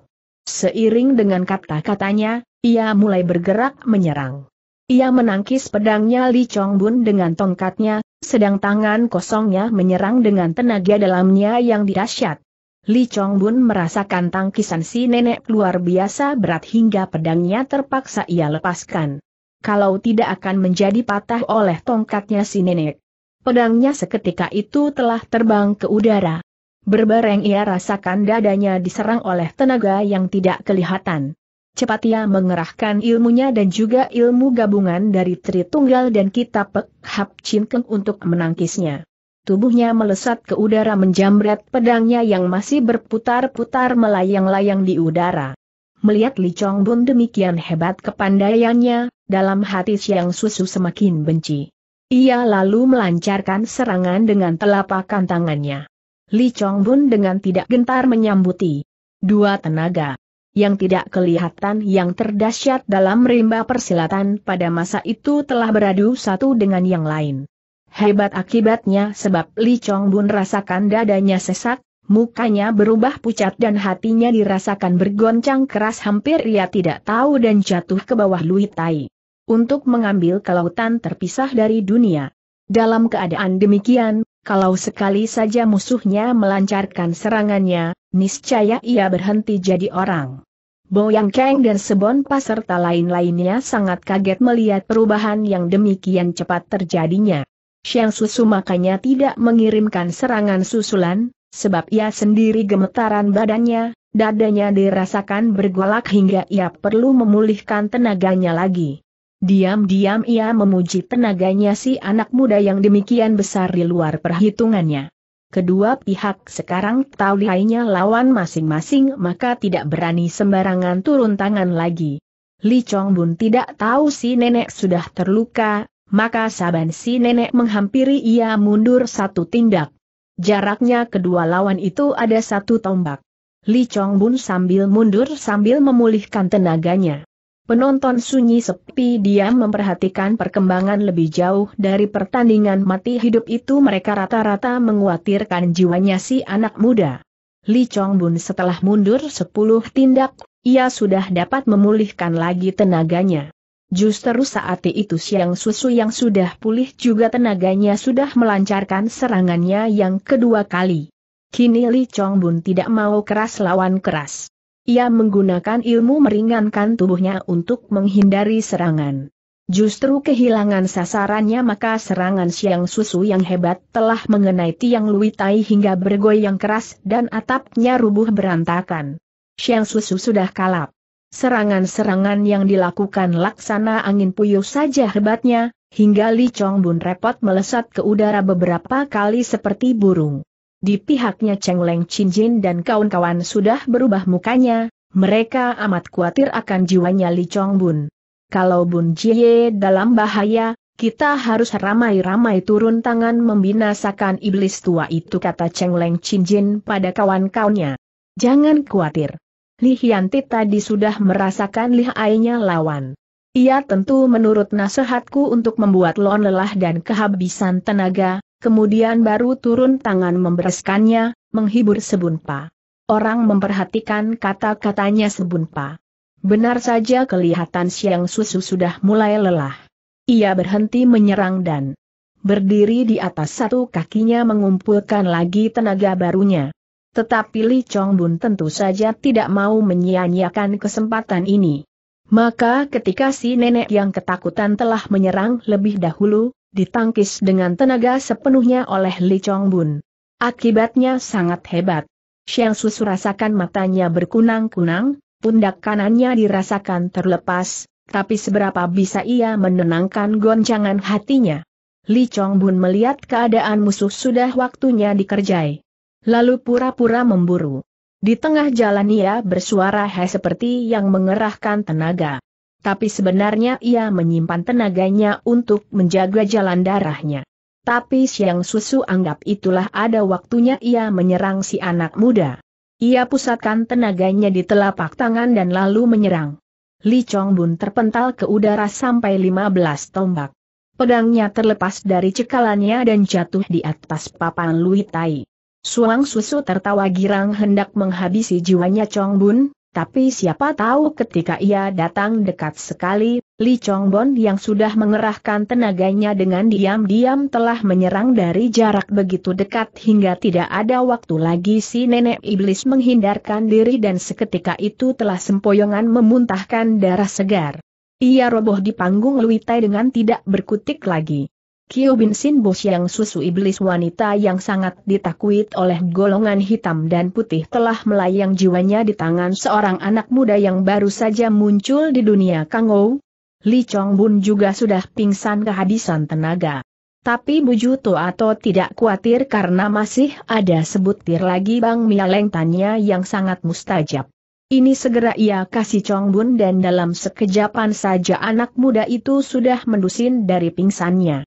Seiring dengan kata-katanya, ia mulai bergerak menyerang. Ia menangkis pedangnya Li Chong Bun dengan tongkatnya, sedang tangan kosongnya menyerang dengan tenaga dalamnya yang dahsyat. Li Chong Bun merasakan tangkisan si nenek luar biasa berat hingga pedangnya terpaksa ia lepaskan. Kalau tidak akan menjadi patah oleh tongkatnya si nenek. Pedangnya seketika itu telah terbang ke udara, Berbareng ia rasakan dadanya diserang oleh tenaga yang tidak kelihatan. Cepat ia mengerahkan ilmunya dan juga ilmu gabungan dari Tri tunggal dan Kitab Pek Hap Chin Keng untuk menangkisnya. Tubuhnya melesat ke udara menjamret pedangnya yang masih berputar-putar melayang-layang di udara. Melihat Li Chong Bun demikian hebat kepandaiannya, dalam hati Siang Susu semakin benci. Ia lalu melancarkan serangan dengan telapak tangannya. Li Chong Bun dengan tidak gentar menyambuti. Dua tenaga yang tidak kelihatan yang terdahsyat dalam rimba persilatan pada masa itu telah beradu satu dengan yang lain. Hebat akibatnya sebab Li Chong Bun rasakan dadanya sesak, mukanya berubah pucat dan hatinya dirasakan bergoncang keras hampir ia tidak tahu dan jatuh ke bawah Lui Tai. Untuk mengambil kelautan terpisah dari dunia. Dalam keadaan demikian, kalau sekali saja musuhnya melancarkan serangannya, niscaya ia berhenti jadi orang. Boyang Kang dan Sebon serta lain-lainnya sangat kaget melihat perubahan yang demikian cepat terjadinya. Xiang Susu makanya tidak mengirimkan serangan susulan, sebab ia sendiri gemetaran badannya, dadanya dirasakan bergolak hingga ia perlu memulihkan tenaganya lagi. Diam-diam ia memuji tenaganya si anak muda yang demikian besar di luar perhitungannya. Kedua pihak sekarang tahu lainnya lawan masing-masing maka tidak berani sembarangan turun tangan lagi. Li Chong Bun tidak tahu si nenek sudah terluka, maka saban si nenek menghampiri ia mundur satu tindak. Jaraknya kedua lawan itu ada satu tombak. Li Chong Bun sambil mundur sambil memulihkan tenaganya. Penonton sunyi sepi diam memperhatikan perkembangan lebih jauh dari pertandingan mati hidup itu mereka rata-rata menguatirkan jiwanya si anak muda. Li Chong Bun setelah mundur sepuluh tindak, ia sudah dapat memulihkan lagi tenaganya. Justru saat itu siang susu yang sudah pulih juga tenaganya sudah melancarkan serangannya yang kedua kali. Kini Li Chong Bun tidak mau keras lawan keras. Ia menggunakan ilmu meringankan tubuhnya untuk menghindari serangan. Justru kehilangan sasarannya maka serangan siang susu yang hebat telah mengenai tiang luitai hingga bergoyang keras dan atapnya rubuh berantakan. Siang susu sudah kalap. Serangan-serangan yang dilakukan laksana angin puyuh saja hebatnya, hingga Li Chong Bun repot melesat ke udara beberapa kali seperti burung. Di pihaknya Cheng Leng Chin Jin dan kawan-kawan sudah berubah mukanya, mereka amat khawatir akan jiwanya Li Chong Bun. Kalau Bun Jie dalam bahaya, kita harus ramai-ramai turun tangan membinasakan iblis tua itu kata Cheng Leng Chin Jin pada kawan-kawannya. Jangan khawatir. Li Hianti tadi sudah merasakan lihainya lawan. Ia tentu menurut nasihatku untuk membuat Lon lelah dan kehabisan tenaga, kemudian baru turun tangan membereskannya, menghibur Sebunpa. Orang memperhatikan kata-katanya Sebunpa. Benar saja kelihatan Siang Susu sudah mulai lelah. Ia berhenti menyerang dan berdiri di atas satu kakinya mengumpulkan lagi tenaga barunya. Tetapi Li Chong Bun tentu saja tidak mau menyia-nyiakan kesempatan ini. Maka ketika si nenek yang ketakutan telah menyerang lebih dahulu, ditangkis dengan tenaga sepenuhnya oleh Li Chong Bun. Akibatnya sangat hebat. Xiang Susu rasakan matanya berkunang-kunang, pundak kanannya dirasakan terlepas, tapi seberapa bisa ia menenangkan goncangan hatinya. Li Chong Bun melihat keadaan musuh sudah waktunya dikerjai. Lalu pura-pura memburu. Di tengah jalan ia bersuara he seperti yang mengerahkan tenaga tapi sebenarnya ia menyimpan tenaganya untuk menjaga jalan darahnya. Tapi Siang Susu anggap itulah ada waktunya ia menyerang si anak muda. Ia pusatkan tenaganya di telapak tangan dan lalu menyerang. Li Chong Bun terpental ke udara sampai 15 tombak. Pedangnya terlepas dari cekalannya dan jatuh di atas papan Lui Tai. Suang Susu tertawa girang hendak menghabisi jiwanya Chong Bun, tapi siapa tahu ketika ia datang dekat sekali, Li Chongbon yang sudah mengerahkan tenaganya dengan diam-diam telah menyerang dari jarak begitu dekat hingga tidak ada waktu lagi si nenek iblis menghindarkan diri dan seketika itu telah sempoyongan memuntahkan darah segar. Ia roboh di panggung Luitai dengan tidak berkutik lagi. Kyo Bin Sin Bo Xiang susu iblis wanita yang sangat ditakuit oleh golongan hitam dan putih telah melayang jiwanya di tangan seorang anak muda yang baru saja muncul di dunia Kangou. Li Chong Bun juga sudah pingsan kehabisan tenaga. Tapi Bu Juto atau tidak khawatir karena masih ada sebutir lagi Bang Mialeng tanya yang sangat mustajab. Ini segera ia kasih Chong Bun dan dalam sekejapan saja anak muda itu sudah mendusin dari pingsannya.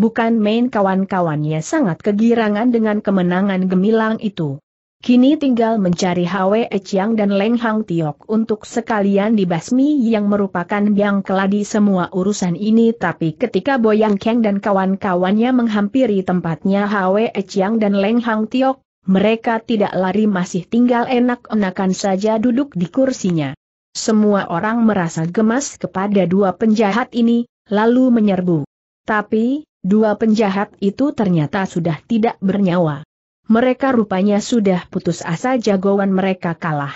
Bukan main kawan-kawannya sangat kegirangan dengan kemenangan gemilang itu. Kini tinggal mencari Hwe Chiang dan Leng Hang Tiok untuk sekalian dibasmi yang merupakan biang keladi semua urusan ini tapi ketika Boyang Kang dan kawan-kawannya menghampiri tempatnya Hwe Chiang dan Leng Hang Tiok, mereka tidak lari masih tinggal enak-enakan saja duduk di kursinya. Semua orang merasa gemas kepada dua penjahat ini, lalu menyerbu. Tapi, Dua penjahat itu ternyata sudah tidak bernyawa. Mereka rupanya sudah putus asa jagoan mereka kalah.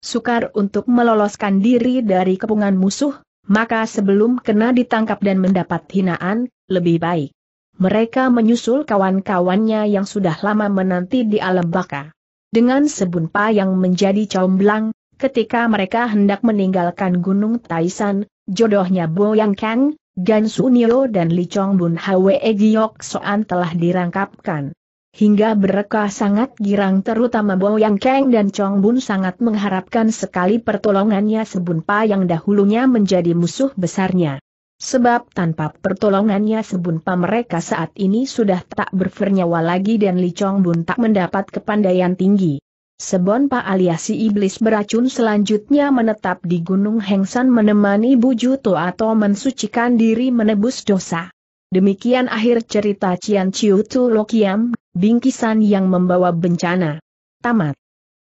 Sukar untuk meloloskan diri dari kepungan musuh, maka sebelum kena ditangkap dan mendapat hinaan, lebih baik. Mereka menyusul kawan-kawannya yang sudah lama menanti di alam baka. Dengan sebunpa yang menjadi comblang, ketika mereka hendak meninggalkan Gunung Taisan, jodohnya Bo Yang Kang, Gan Sunio dan Li Chong Bun Hwe Giok Soan telah dirangkapkan. Hingga mereka sangat girang terutama Bo yang Kang dan Chong Bun sangat mengharapkan sekali pertolongannya Sebunpa yang dahulunya menjadi musuh besarnya. Sebab tanpa pertolongannya Sebunpa mereka saat ini sudah tak bernyawa lagi dan Li Chong Bun tak mendapat kepandaian tinggi. Sebonpa alias si iblis beracun selanjutnya menetap di Gunung Hengsan menemani Bu Juto atau mensucikan diri menebus dosa. Demikian akhir cerita Cian Ciu Tu Lokiam, bingkisan yang membawa bencana. Tamat.